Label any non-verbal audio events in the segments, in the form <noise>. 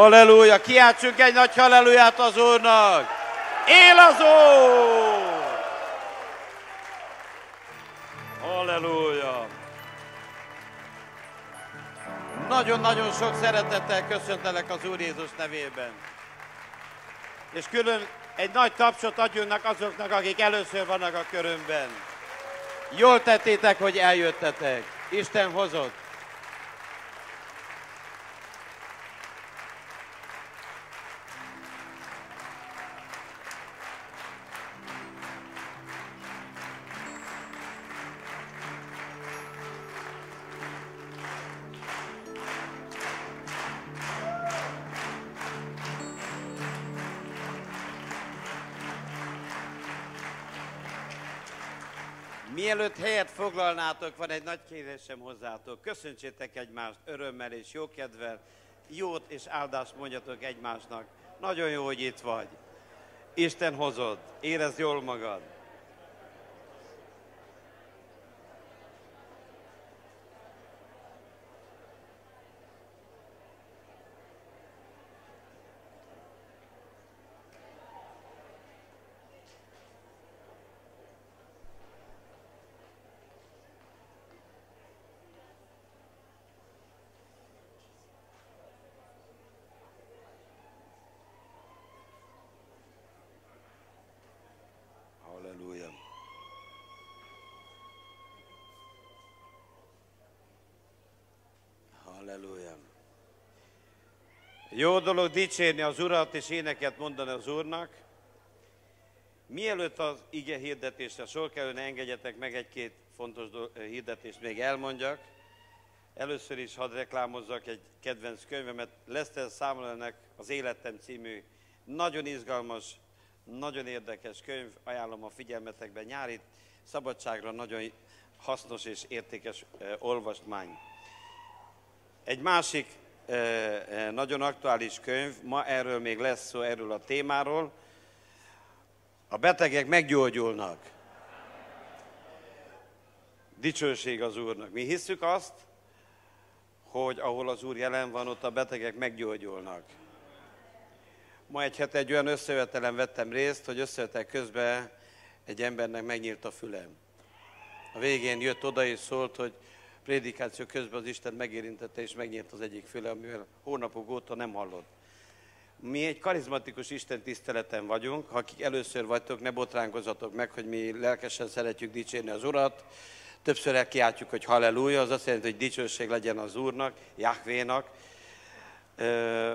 Halleluja! Kiátsunk egy nagy halleluját az Úrnak! Él az Úr! Halleluja! Nagyon-nagyon sok szeretettel köszöntelek az Úr Jézus nevében. És külön egy nagy tapsot adjunk azoknak, akik először vannak a körömben. Jól tettétek, hogy eljöttetek. Isten hozott. Mielőtt helyet foglalnátok, van egy nagy kérésem hozzátok. Köszöntsétek egymást örömmel és jókedvel, jót és áldást mondjatok egymásnak. Nagyon jó, hogy itt vagy. Isten hozod, érezd jól magad. Halleluja! Jó dolog dicsérni az Urat és éneket mondani az Úrnak. Mielőtt az ige hirdetésre sor kerülne, engedjetek meg egy-két fontos hirdetést még elmondjak. Először is hadd reklámozzak egy kedvenc könyvemet, Lester Samuelnek az Életem című nagyon izgalmas, nagyon érdekes könyv, ajánlom a figyelmetekbe nyári szabadságra nagyon hasznos és értékes olvasmány. Egy másik nagyon aktuális könyv, ma erről még lesz szó, erről a témáról. A betegek meggyógyulnak. Dicsőség az Úrnak. Mi hiszük azt, hogy ahol az Úr jelen van, ott a betegek meggyógyulnak. Ma egy hete egy olyan összevetelen vettem részt, hogy összevetel közben egy embernek megnyílt a fülem. A végén jött oda és szólt, hogy prédikáció közben az Isten megérintette és megnyílt az egyik füle, amivel hónapok óta nem hallott. Mi egy karizmatikus Isten tiszteleten vagyunk, akik először vagytok, ne botránkozatok meg, hogy mi lelkesen szeretjük dicsérni az Urat. Többször elkiáltjuk, hogy halleluja, az azt jelenti, hogy dicsőség legyen az Úrnak, Jahvénak.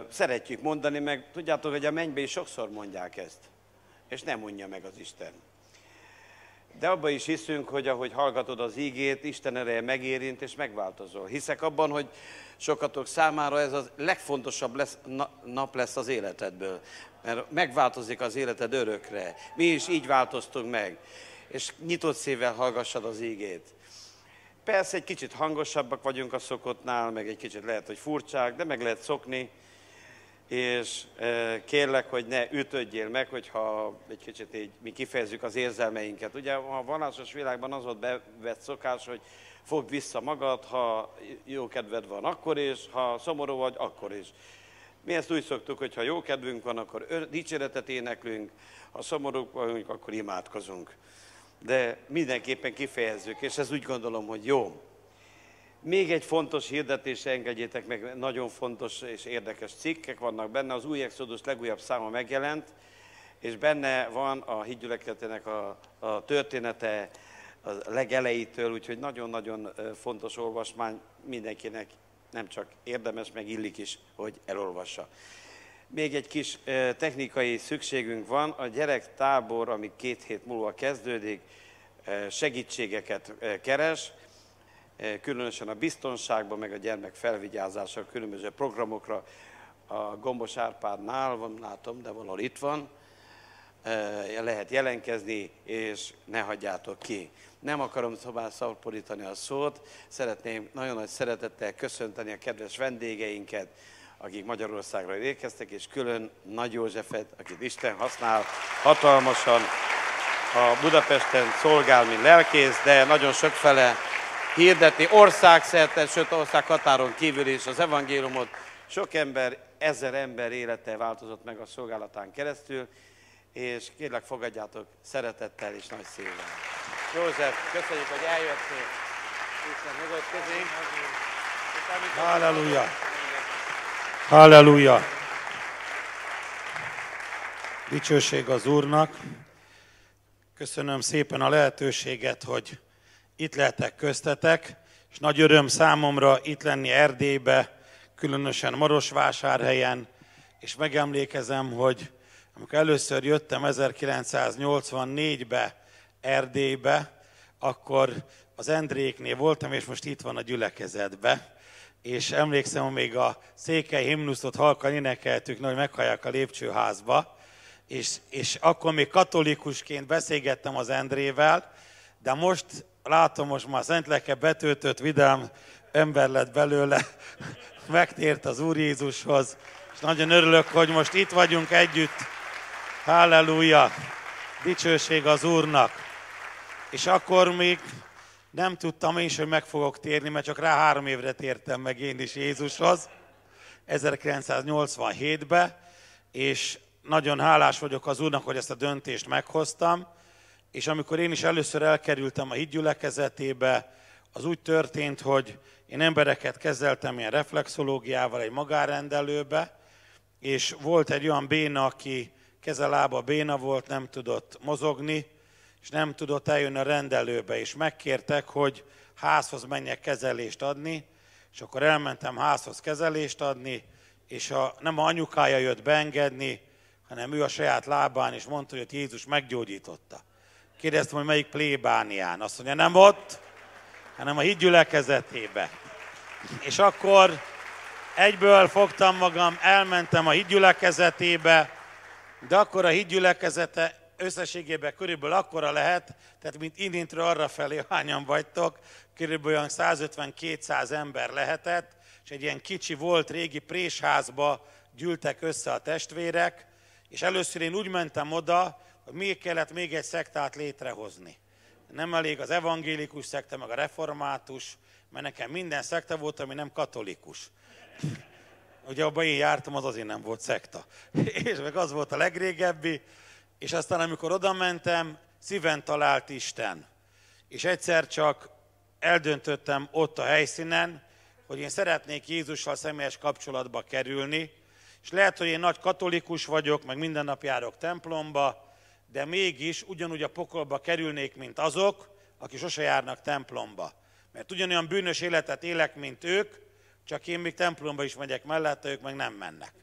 Szeretjük mondani, meg tudjátok, hogy a mennybe is sokszor mondják ezt, és nem mondja meg az Isten. De abban is hiszünk, hogy ahogy hallgatod az ígét, Isten ereje megérint és megváltozol. Hiszek abban, hogy sokatok számára ez a legfontosabb lesz, nap lesz az életedből, mert megváltozik az életed örökre. Mi is így változtunk meg, és nyitott szívvel hallgassad az ígét. Persze egy kicsit hangosabbak vagyunk a szokottnál, meg egy kicsit lehet, hogy furcsák, de meg lehet szokni és kérlek, hogy ne ütödjél meg, hogyha egy kicsit így mi kifejezzük az érzelmeinket. Ugye a vallásos világban az ott bevett szokás, hogy fogd vissza magad, ha jó kedved van, akkor is, ha szomorú vagy, akkor is. Mi ezt úgy szoktuk, hogy ha jó kedvünk van, akkor dicséretet éneklünk, ha szomorúk vagyunk, akkor imádkozunk. De mindenképpen kifejezzük, és ez úgy gondolom, hogy jó. Még egy fontos hirdetés! engedjétek meg, nagyon fontos és érdekes cikkek vannak benne. Az új Exodus legújabb száma megjelent, és benne van a hídgyülekezetének a, a története a legelejétől, úgyhogy nagyon-nagyon fontos olvasmány mindenkinek nem csak érdemes, meg illik is, hogy elolvassa. Még egy kis technikai szükségünk van. A gyerektábor, ami két hét múlva kezdődik, segítségeket keres. Eh, különösen a biztonságban, meg a gyermek felvigyázásra, különböző programokra. A Gombos Árpádnál van, látom, de valahol itt van, eh, lehet jelenkezni, és ne hagyjátok ki. Nem akarom tovább szaporítani a szót, szeretném nagyon nagy szeretettel köszönteni a kedves vendégeinket, akik Magyarországra érkeztek, és külön Nagy Józsefet, akit Isten használ hatalmasan, a Budapesten szolgál, mint lelkész, de nagyon sokfele hirdetni országszerte, sőt Ország határon kívül is az evangéliumot. Sok ember, ezer ember élete változott meg a szolgálatán keresztül, és kérlek fogadjátok szeretettel és nagy szívvel. József, köszönjük, hogy eljöttél. Isten nyugodt közénk. Halleluja! Halleluja! Dicsőség az Úrnak! Köszönöm szépen a lehetőséget, hogy itt lehetek köztetek, és nagy öröm számomra itt lenni Erdélybe, különösen Marosvásárhelyen, és megemlékezem, hogy amikor először jöttem 1984-be Erdélybe, akkor az Endréknél voltam, és most itt van a gyülekezetbe. És emlékszem, hogy még a székely himnuszot halkan énekeltük, hogy meghallják a lépcsőházba. És, és akkor még katolikusként beszélgettem az Endrével, de most látom, most már szent leke betöltött, vidám ember lett belőle, <laughs> megtért az Úr Jézushoz, és nagyon örülök, hogy most itt vagyunk együtt. Halleluja! Dicsőség az Úrnak! És akkor még nem tudtam én is, hogy meg fogok térni, mert csak rá három évre tértem meg én is Jézushoz, 1987-be, és nagyon hálás vagyok az Úrnak, hogy ezt a döntést meghoztam, és amikor én is először elkerültem a hídgyülekezetébe, az úgy történt, hogy én embereket kezeltem ilyen reflexológiával egy magárendelőbe, és volt egy olyan béna, aki kezelába béna volt, nem tudott mozogni, és nem tudott eljönni a rendelőbe, és megkértek, hogy házhoz menjek kezelést adni, és akkor elmentem házhoz kezelést adni, és a, nem a anyukája jött beengedni, hanem ő a saját lábán, és mondta, hogy Jézus meggyógyította. Kérdeztem, hogy melyik plébánián. Azt mondja, nem ott, hanem a hídgyülekezetébe. És akkor egyből fogtam magam, elmentem a hídgyülekezetébe, de akkor a hídgyülekezete összességében körülbelül akkora lehet, tehát mint innentről arra felé <laughs> hányan vagytok, körülbelül olyan 150-200 ember lehetett, és egy ilyen kicsi volt régi présházba gyűltek össze a testvérek, és először én úgy mentem oda, miért kellett még egy szektát létrehozni. Nem elég az evangélikus szekta, meg a református, mert nekem minden szekta volt, ami nem katolikus. Ugye abban én jártam, az azért nem volt szekta. <laughs> És meg az volt a legrégebbi, és aztán amikor oda mentem, szíven talált Isten. És egyszer csak eldöntöttem ott a helyszínen, hogy én szeretnék Jézussal személyes kapcsolatba kerülni, és lehet, hogy én nagy katolikus vagyok, meg minden nap járok templomba, de mégis ugyanúgy a pokolba kerülnék, mint azok, akik sose járnak templomba. Mert ugyanolyan bűnös életet élek, mint ők, csak én még templomba is megyek mellette, ők meg nem mennek.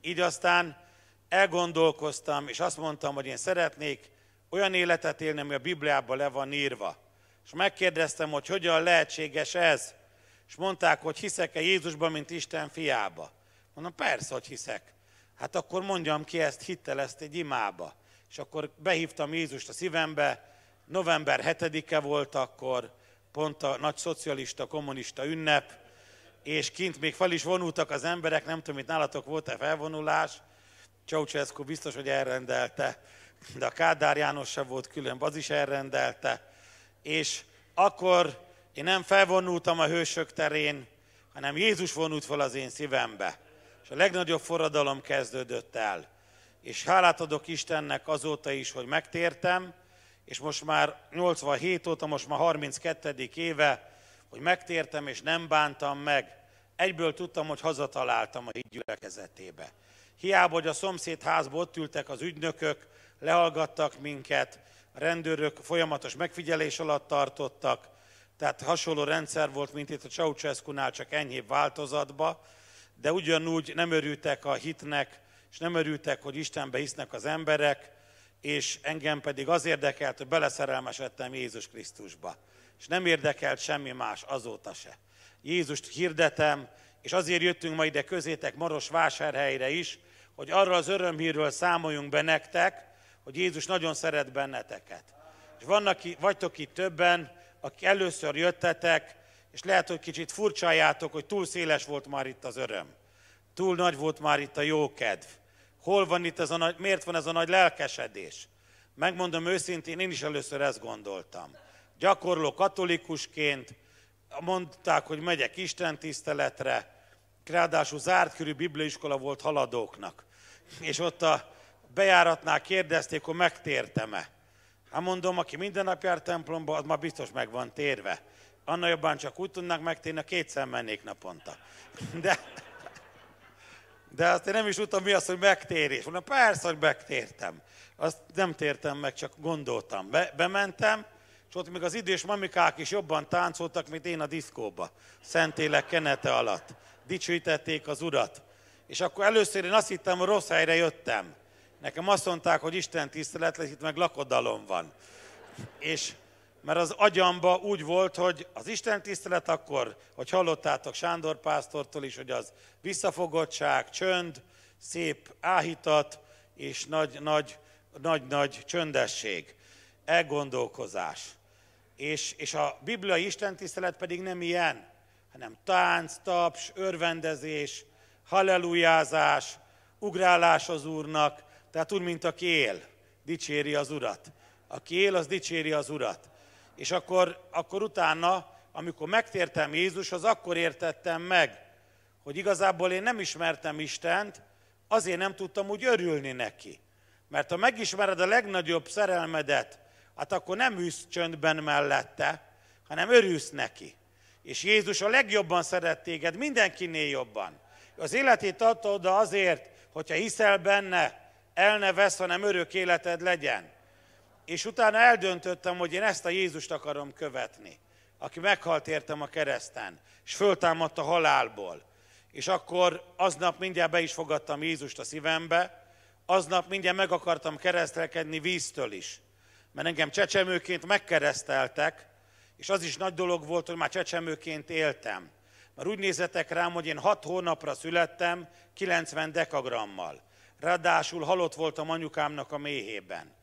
Így aztán elgondolkoztam, és azt mondtam, hogy én szeretnék olyan életet élni, ami a Bibliában le van írva. És megkérdeztem, hogy hogyan lehetséges ez. És mondták, hogy hiszek-e Jézusban, mint Isten fiába. Mondom, persze, hogy hiszek. Hát akkor mondjam ki ezt, hittel ezt egy imába és akkor behívtam Jézust a szívembe, november 7-e volt akkor, pont a nagy szocialista, kommunista ünnep, és kint még fel is vonultak az emberek, nem tudom, itt nálatok volt-e felvonulás, Ceausescu biztos, hogy elrendelte, de a Kádár János sem volt külön, az is elrendelte, és akkor én nem felvonultam a hősök terén, hanem Jézus vonult fel az én szívembe. És a legnagyobb forradalom kezdődött el és hálát adok Istennek azóta is, hogy megtértem, és most már 87 óta, most már 32. éve, hogy megtértem és nem bántam meg. Egyből tudtam, hogy hazataláltam a gyülekezetébe. Hiába, hogy a szomszéd házba ott ültek az ügynökök, lehallgattak minket, a rendőrök folyamatos megfigyelés alatt tartottak, tehát hasonló rendszer volt, mint itt a Ceausescu-nál, csak enyhébb változatba, de ugyanúgy nem örültek a hitnek, és nem örültek, hogy Istenbe hisznek az emberek, és engem pedig az érdekelt, hogy beleszerelmesedtem Jézus Krisztusba. És nem érdekelt semmi más azóta se. Jézust hirdetem, és azért jöttünk ma ide közétek Maros vásárhelyre is, hogy arra az örömhírről számoljunk be nektek, hogy Jézus nagyon szeret benneteket. És vannak, vagytok itt többen, akik először jöttetek, és lehet, hogy kicsit furcsájátok, hogy túl széles volt már itt az öröm. Túl nagy volt már itt a jókedv. Hol van itt ez a nagy, miért van ez a nagy lelkesedés? Megmondom őszintén, én is először ezt gondoltam. Gyakorló katolikusként, mondták, hogy megyek Isten tiszteletre, ráadásul zárt körű bibliaiskola volt haladóknak. És ott a bejáratnál kérdezték, hogy megtértem-e. Hát mondom, aki minden nap jár templomba, az már biztos meg van térve. Annál jobban csak úgy tudnak megtérni, a kétszer mennék naponta. De, de azt én nem is tudtam, mi az, hogy megtérés. Mondom, persze, hogy megtértem. Azt nem tértem meg, csak gondoltam. Be, bementem, és ott még az idős mamikák is jobban táncoltak, mint én a diszkóba. Szentélek kenete alatt. Dicsőítették az urat. És akkor először én azt hittem, hogy rossz helyre jöttem. Nekem azt mondták, hogy Isten tisztelet itt meg lakodalom van. És mert az agyamba úgy volt, hogy az Isten tisztelet akkor, hogy hallottátok Sándor pásztortól is, hogy az visszafogottság, csönd, szép áhítat és nagy-nagy nagy-nagy csöndesség, elgondolkozás. És, és a bibliai tisztelet pedig nem ilyen, hanem tánc, taps, örvendezés, hallelujázás, ugrálás az Úrnak, tehát úgy, mint aki él, dicséri az Urat. Aki él, az dicséri az Urat és akkor, akkor utána, amikor megtértem Jézushoz, akkor értettem meg, hogy igazából én nem ismertem Istent, azért nem tudtam úgy örülni neki. Mert ha megismered a legnagyobb szerelmedet, hát akkor nem üsz csöndben mellette, hanem örülsz neki. És Jézus a legjobban szeret téged, mindenkinél jobban. Az életét adta oda azért, hogyha hiszel benne, el ne vesz, hanem örök életed legyen és utána eldöntöttem, hogy én ezt a Jézust akarom követni, aki meghalt értem a kereszten, és föltámadt a halálból. És akkor aznap mindjárt be is fogadtam Jézust a szívembe, aznap mindjárt meg akartam keresztelkedni víztől is. Mert engem csecsemőként megkereszteltek, és az is nagy dolog volt, hogy már csecsemőként éltem. Mert úgy nézetek rám, hogy én hat hónapra születtem, 90 dekagrammal. Ráadásul halott voltam anyukámnak a méhében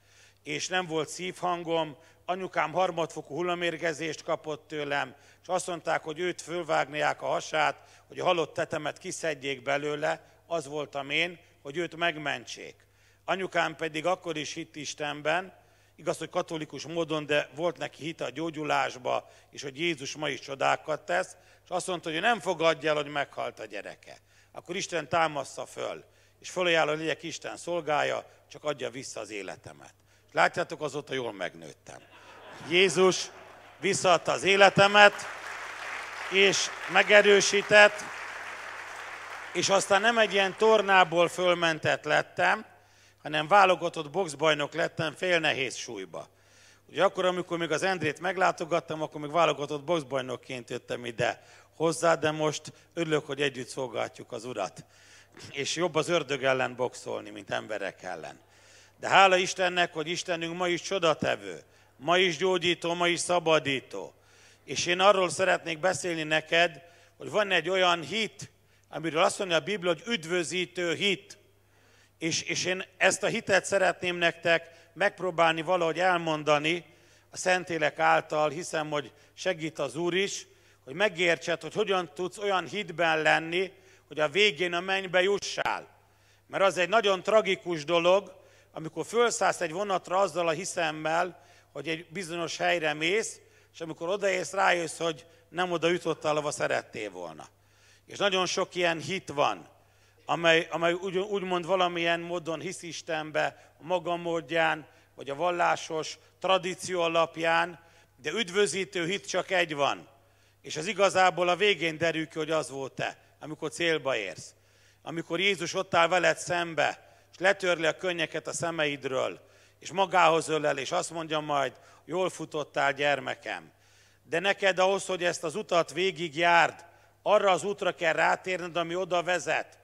és nem volt szívhangom, anyukám harmadfokú hullamérgezést kapott tőlem, és azt mondták, hogy őt fölvágniák a hasát, hogy a halott tetemet kiszedjék belőle, az voltam én, hogy őt megmentsék. Anyukám pedig akkor is hitt Istenben, igaz, hogy katolikus módon, de volt neki hit a gyógyulásba, és hogy Jézus ma is csodákat tesz, és azt mondta, hogy nem fogadja el, hogy meghalt a gyereke. Akkor Isten támaszza föl, és fölajánl, hogy legyek Isten szolgája, csak adja vissza az életemet. Látjátok, azóta jól megnőttem. Jézus visszaadta az életemet, és megerősített, és aztán nem egy ilyen tornából fölmentett lettem, hanem válogatott boxbajnok lettem fél nehéz súlyba. Ugye akkor, amikor még az Endrét meglátogattam, akkor még válogatott boxbajnokként jöttem ide hozzá, de most örülök, hogy együtt szolgáltjuk az urat. És jobb az ördög ellen boxolni, mint emberek ellen. De hála Istennek, hogy Istenünk ma is csodatevő, ma is gyógyító, ma is szabadító. És én arról szeretnék beszélni neked, hogy van egy olyan hit, amiről azt mondja a Biblia, hogy üdvözítő hit. És, és én ezt a hitet szeretném nektek megpróbálni valahogy elmondani a Szentélek által, hiszem, hogy segít az Úr is, hogy megértsed, hogy hogyan tudsz olyan hitben lenni, hogy a végén a mennybe jussál. Mert az egy nagyon tragikus dolog, amikor fölszállsz egy vonatra azzal a hiszemmel, hogy egy bizonyos helyre mész, és amikor odaérsz, rájössz, hogy nem oda jutottál, ahova szerettél volna. És nagyon sok ilyen hit van, amely, amely úgy, úgymond valamilyen módon hisz Istenbe, a maga módján, vagy a vallásos tradíció alapján, de üdvözítő hit csak egy van. És az igazából a végén derül ki, hogy az volt te, amikor célba érsz. Amikor Jézus ott áll veled szembe, és letörli a könnyeket a szemeidről, és magához ölel, és azt mondja majd, jól futottál, gyermekem. De neked ahhoz, hogy ezt az utat végig járd, arra az útra kell rátérned, ami oda vezet.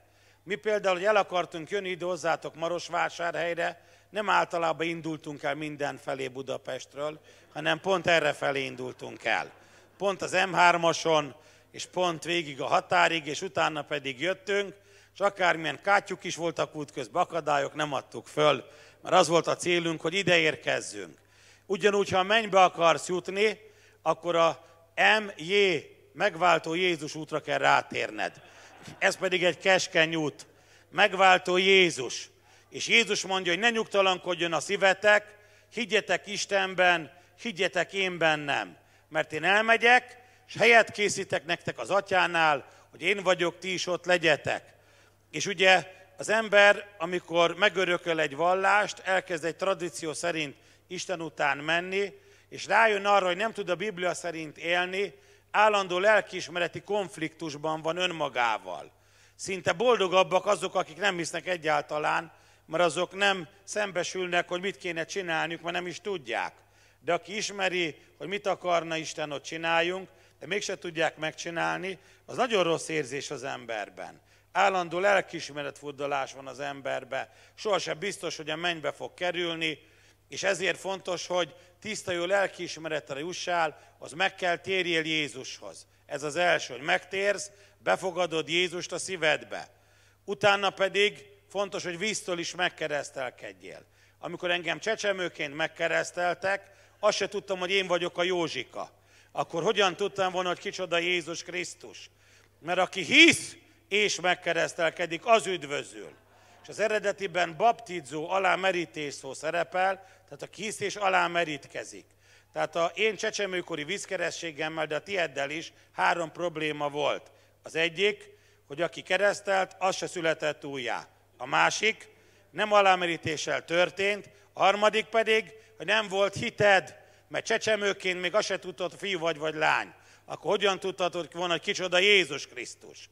Mi például, hogy el akartunk jönni ide hozzátok Marosvásárhelyre, nem általában indultunk el minden felé Budapestről, hanem pont erre felé indultunk el. Pont az M3-ason, és pont végig a határig, és utána pedig jöttünk, és akármilyen kátyuk is voltak útközben, akadályok, nem adtuk föl, mert az volt a célunk, hogy ide érkezzünk. Ugyanúgy, ha mennybe akarsz jutni, akkor a MJ, megváltó Jézus útra kell rátérned. Ez pedig egy keskeny út. Megváltó Jézus. És Jézus mondja, hogy ne nyugtalankodjon a szívetek, higgyetek Istenben, higgyetek én bennem. Mert én elmegyek, és helyet készítek nektek az atyánál, hogy én vagyok, ti is ott legyetek. És ugye az ember, amikor megörököl egy vallást, elkezd egy tradíció szerint Isten után menni, és rájön arra, hogy nem tud a Biblia szerint élni, állandó lelkiismereti konfliktusban van önmagával. Szinte boldogabbak azok, akik nem hisznek egyáltalán, mert azok nem szembesülnek, hogy mit kéne csinálniuk, mert nem is tudják. De aki ismeri, hogy mit akarna Isten, ott csináljunk, de mégse tudják megcsinálni, az nagyon rossz érzés az emberben. Állandó lelkismeret furdalás van az emberbe. Sohasem biztos, hogy a mennybe fog kerülni, és ezért fontos, hogy tiszta jó lelkiismeretre jussál, az meg kell térjél Jézushoz. Ez az első, hogy megtérsz, befogadod Jézust a szívedbe. Utána pedig fontos, hogy víztől is megkeresztelkedjél. Amikor engem csecsemőként megkereszteltek, azt se tudtam, hogy én vagyok a Józsika. Akkor hogyan tudtam volna, hogy kicsoda Jézus Krisztus? Mert aki hisz, és megkeresztelkedik, az üdvözül. És az eredetiben baptizó alámerítés szó szerepel, tehát a kihisztés és alámerítkezik. Tehát a én csecsemőkori vízkerességemmel, de a tieddel is három probléma volt. Az egyik, hogy aki keresztelt, az se született újjá. A másik, nem alámerítéssel történt, a harmadik pedig, hogy nem volt hited, mert csecsemőként még azt se tudtad, fiú vagy vagy lány. Akkor hogyan tudtad, hogy van egy kicsoda Jézus Krisztus?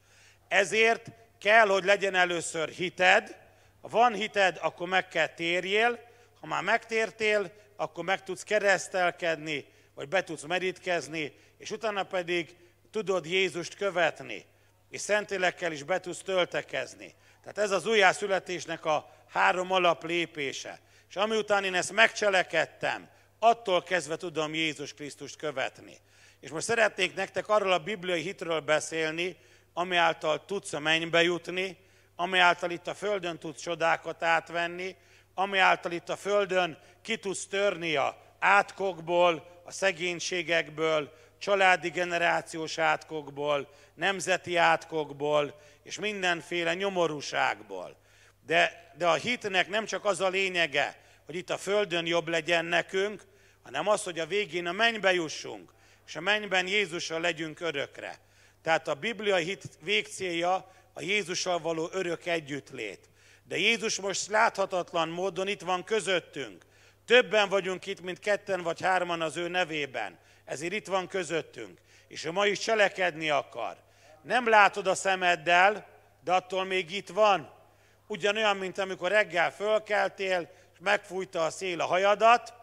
Ezért kell, hogy legyen először hited, ha van hited, akkor meg kell térjél, ha már megtértél, akkor meg tudsz keresztelkedni, vagy be tudsz merítkezni, és utána pedig tudod Jézust követni, és szentélekkel is be tudsz töltekezni. Tehát ez az újjászületésnek a három alap lépése. És amiután én ezt megcselekedtem, attól kezdve tudom Jézus Krisztust követni. És most szeretnék nektek arról a bibliai hitről beszélni, ami által tudsz a mennybe jutni, ami által itt a földön tudsz csodákat átvenni, ami által itt a földön ki tudsz törni a átkokból, a szegénységekből, családi generációs átkokból, nemzeti átkokból, és mindenféle nyomorúságból. De, de a hitnek nem csak az a lényege, hogy itt a földön jobb legyen nekünk, hanem az, hogy a végén a mennybe jussunk, és a mennyben Jézussal legyünk örökre. Tehát a bibliai hit végcélja a Jézussal való örök együttlét. De Jézus most láthatatlan módon itt van közöttünk. Többen vagyunk itt, mint ketten vagy hárman az ő nevében. Ezért itt van közöttünk. És ő ma is cselekedni akar. Nem látod a szemeddel, de attól még itt van. Ugyanolyan, mint amikor reggel fölkeltél, és megfújta a szél a hajadat,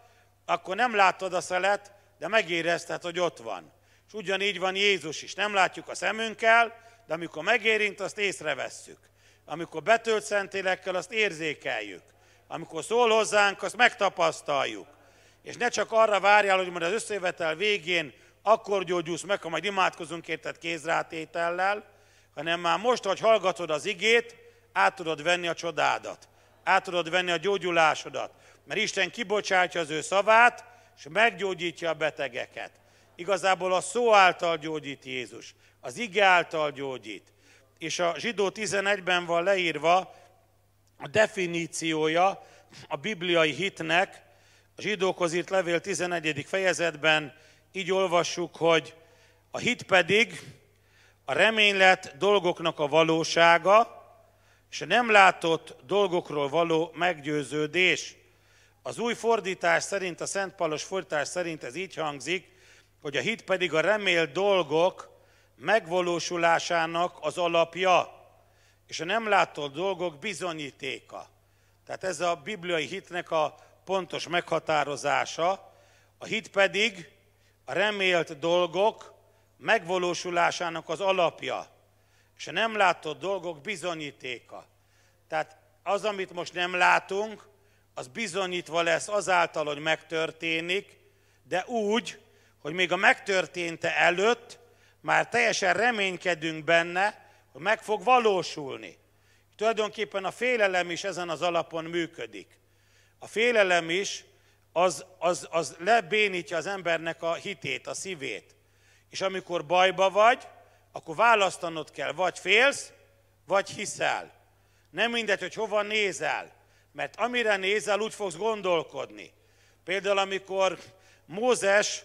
akkor nem látod a szelet, de megérezted, hogy ott van. És ugyanígy van Jézus is. Nem látjuk a szemünkkel, de amikor megérint, azt észrevesszük. Amikor betölt szentélekkel, azt érzékeljük. Amikor szól hozzánk, azt megtapasztaljuk. És ne csak arra várjál, hogy majd az összevetel végén akkor gyógyulsz meg, ha majd imádkozunk érted kézrátétellel, hanem már most, hogy hallgatod az igét, át tudod venni a csodádat, át tudod venni a gyógyulásodat, mert Isten kibocsátja az ő szavát, és meggyógyítja a betegeket. Igazából a szó által gyógyít Jézus, az ige által gyógyít. És a zsidó 11-ben van leírva a definíciója a bibliai hitnek, a zsidókhoz írt levél 11. fejezetben így olvassuk, hogy a hit pedig a reménylet dolgoknak a valósága, és a nem látott dolgokról való meggyőződés. Az új fordítás szerint, a Szent Palos fordítás szerint ez így hangzik, hogy a hit pedig a remél dolgok megvalósulásának az alapja, és a nem látott dolgok bizonyítéka. Tehát ez a bibliai hitnek a pontos meghatározása, a hit pedig a remélt dolgok megvalósulásának az alapja, és a nem látott dolgok bizonyítéka. Tehát az, amit most nem látunk, az bizonyítva lesz azáltal, hogy megtörténik, de úgy, hogy még a megtörténte előtt már teljesen reménykedünk benne, hogy meg fog valósulni. Tulajdonképpen a félelem is ezen az alapon működik. A félelem is az, az, az lebénítja az embernek a hitét, a szívét. És amikor bajba vagy, akkor választanod kell, vagy félsz, vagy hiszel. Nem mindegy, hogy hova nézel, mert amire nézel, úgy fogsz gondolkodni. Például, amikor Mózes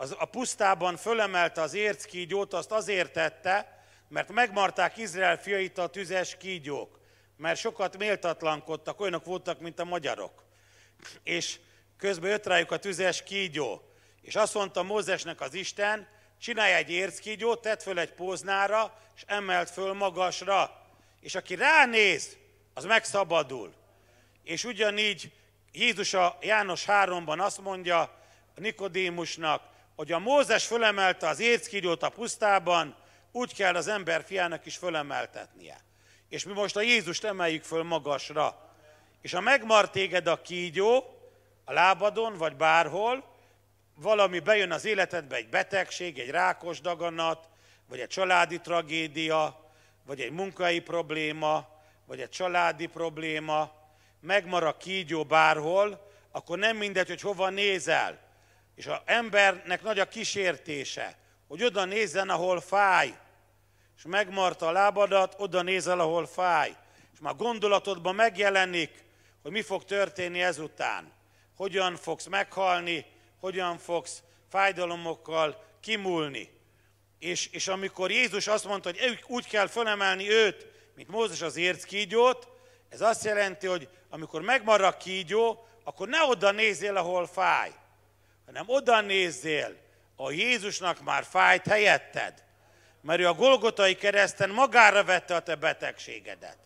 az, a pusztában fölemelte az érc kígyót, azt azért tette, mert megmarták Izrael fiait a tüzes kígyók, mert sokat méltatlankodtak, olyanok voltak, mint a magyarok. És közben jött rájuk a tüzes kígyó. És azt mondta Mózesnek az Isten, csinálj egy érckígyót, tedd föl egy póznára, és emelt föl magasra. És aki ránéz, az megszabadul. És ugyanígy Jézus a János 3-ban azt mondja Nikodémusnak, hogy a Mózes fölemelte az évkígyót a pusztában, úgy kell az ember fiának is fölemeltetnie. És mi most a Jézust emeljük föl magasra. És ha megmar téged a kígyó, a lábadon, vagy bárhol, valami bejön az életedbe, egy betegség, egy rákos daganat, vagy egy családi tragédia, vagy egy munkai probléma, vagy egy családi probléma, megmar a kígyó bárhol, akkor nem mindegy, hogy hova nézel és az embernek nagy a kísértése, hogy oda nézzen, ahol fáj, és megmarta a lábadat, oda nézel, ahol fáj. És már gondolatodban megjelenik, hogy mi fog történni ezután. Hogyan fogsz meghalni, hogyan fogsz fájdalomokkal kimúlni. És, és amikor Jézus azt mondta, hogy úgy kell fölemelni őt, mint Mózes az ért kígyót, ez azt jelenti, hogy amikor megmarad a kígyó, akkor ne oda nézzél, ahol fáj, hanem oda nézzél, a Jézusnak már fájt helyetted, mert ő a Golgotai kereszten magára vette a te betegségedet,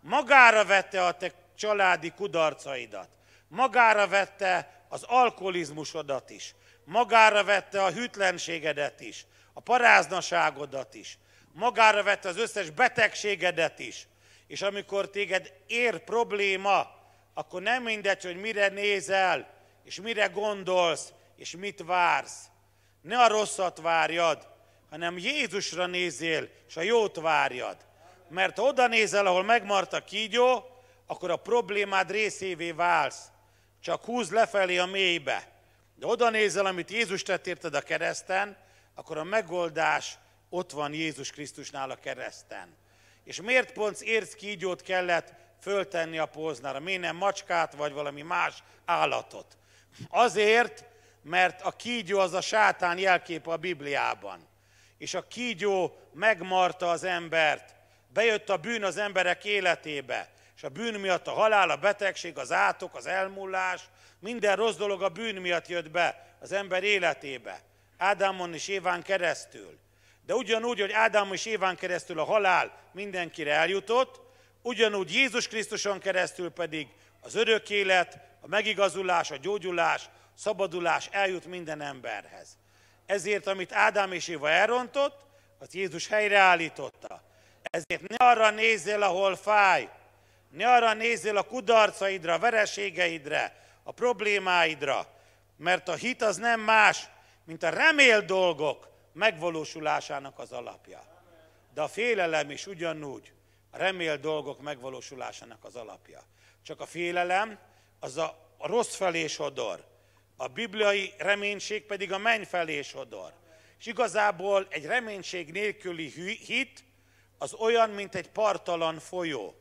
magára vette a te családi kudarcaidat, magára vette az alkoholizmusodat is, magára vette a hűtlenségedet is, a paráznaságodat is, magára vette az összes betegségedet is, és amikor téged ér probléma, akkor nem mindegy, hogy mire nézel, és mire gondolsz, és mit vársz. Ne a rosszat várjad, hanem Jézusra nézél, és a jót várjad. Mert ha oda nézel, ahol megmart a kígyó, akkor a problémád részévé válsz. Csak húz lefelé a mélybe. De oda nézel, amit Jézus tett érted a kereszten, akkor a megoldás ott van Jézus Krisztusnál a kereszten. És miért pont érsz kígyót kellett föltenni a póznára? Miért nem macskát vagy valami más állatot? Azért, mert a kígyó az a sátán jelképe a Bibliában. És a kígyó megmarta az embert, bejött a bűn az emberek életébe, és a bűn miatt a halál, a betegség, az átok, az elmúlás, minden rossz dolog a bűn miatt jött be az ember életébe. Ádámon és Éván keresztül. De ugyanúgy, hogy Ádám és Éván keresztül a halál mindenkire eljutott, ugyanúgy Jézus Krisztuson keresztül pedig az örök élet, a megigazulás, a gyógyulás, szabadulás eljut minden emberhez. Ezért, amit Ádám és Éva elrontott, azt Jézus helyreállította. Ezért ne arra nézzél, ahol fáj, ne arra nézzél a kudarcaidra, a vereségeidre, a problémáidra, mert a hit az nem más, mint a remél dolgok megvalósulásának az alapja. De a félelem is ugyanúgy a remél dolgok megvalósulásának az alapja. Csak a félelem az a, a rossz felé sodor, a bibliai reménység pedig a menny felé sodor. És igazából egy reménység nélküli hit az olyan, mint egy partalan folyó.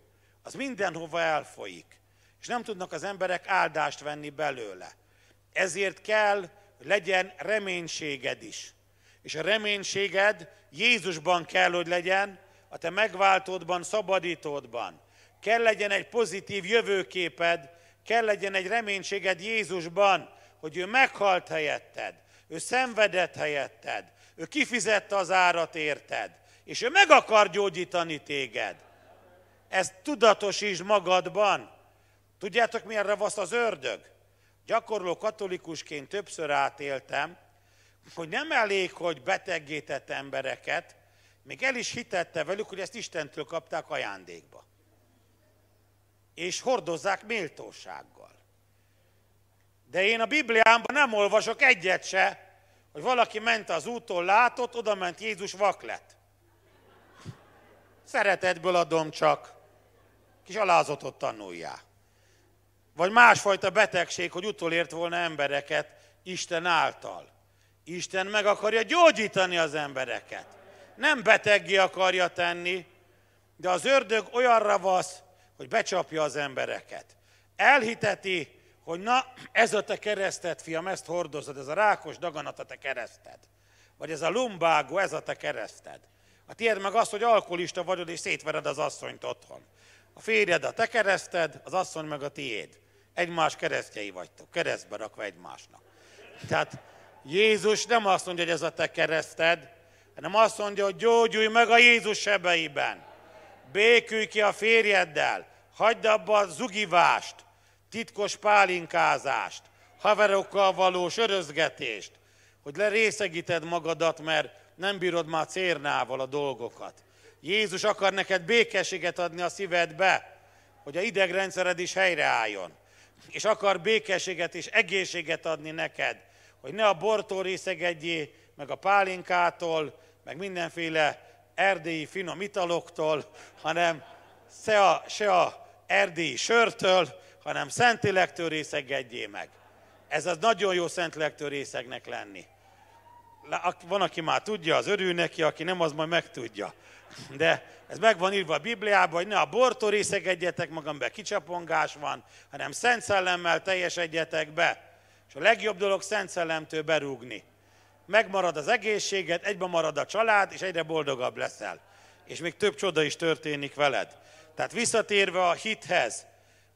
Az mindenhova elfolyik. És nem tudnak az emberek áldást venni belőle. Ezért kell, hogy legyen reménységed is. És a reménységed Jézusban kell, hogy legyen, a te megváltódban, szabadítódban. Kell legyen egy pozitív jövőképed, kell legyen egy reménységed Jézusban, hogy ő meghalt helyetted, ő szenvedett helyetted, ő kifizette az árat érted, és ő meg akar gyógyítani téged. Ezt tudatosítsd magadban. Tudjátok, milyen ravasz az ördög? Gyakorló katolikusként többször átéltem, hogy nem elég, hogy beteggétett embereket, még el is hitette velük, hogy ezt Istentől kapták ajándékba. És hordozzák méltósággal. De én a Bibliámban nem olvasok egyet se, hogy valaki ment az úton, látott, oda ment Jézus vaklet. Szeretetből adom csak. Kis alázatot tanuljál. Vagy másfajta betegség, hogy utolért volna embereket Isten által. Isten meg akarja gyógyítani az embereket. Nem beteggé akarja tenni, de az ördög olyanra vasz, hogy becsapja az embereket. Elhiteti, hogy na, ez a te keresztet, fiam, ezt hordozod, ez a rákos daganat a te kereszted. Vagy ez a lumbágó, ez a te kereszted. A tiéd meg az, hogy alkoholista vagyod, és szétvered az asszonyt otthon. A férjed a te kereszted, az asszony meg a tiéd. Egymás keresztjei vagytok, keresztbe rakva egymásnak. Tehát Jézus nem azt mondja, hogy ez a te kereszted, hanem azt mondja, hogy gyógyulj meg a Jézus sebeiben. Békülj ki a férjeddel, hagyd abba a zugivást, titkos pálinkázást, haverokkal való sörözgetést, hogy lerészegíted magadat, mert nem bírod már cérnával a dolgokat. Jézus akar neked békességet adni a szívedbe, hogy a idegrendszered is helyreálljon. És akar békességet és egészséget adni neked, hogy ne a bortól részegedjé, meg a pálinkától, meg mindenféle erdélyi finom italoktól, hanem se a, se a erdélyi sörtől, hanem szentilektől részegedjél meg. Ez az nagyon jó szentilektől részegnek lenni. Van, aki már tudja, az örül neki, aki nem, az majd megtudja. De ez meg van írva a Bibliában, hogy ne a bortól részegedjetek magam be, kicsapongás van, hanem szent szellemmel teljesedjetek be. És a legjobb dolog szent szellemtől berúgni. Megmarad az egészséged, egybe marad a család, és egyre boldogabb leszel. És még több csoda is történik veled. Tehát visszatérve a hithez,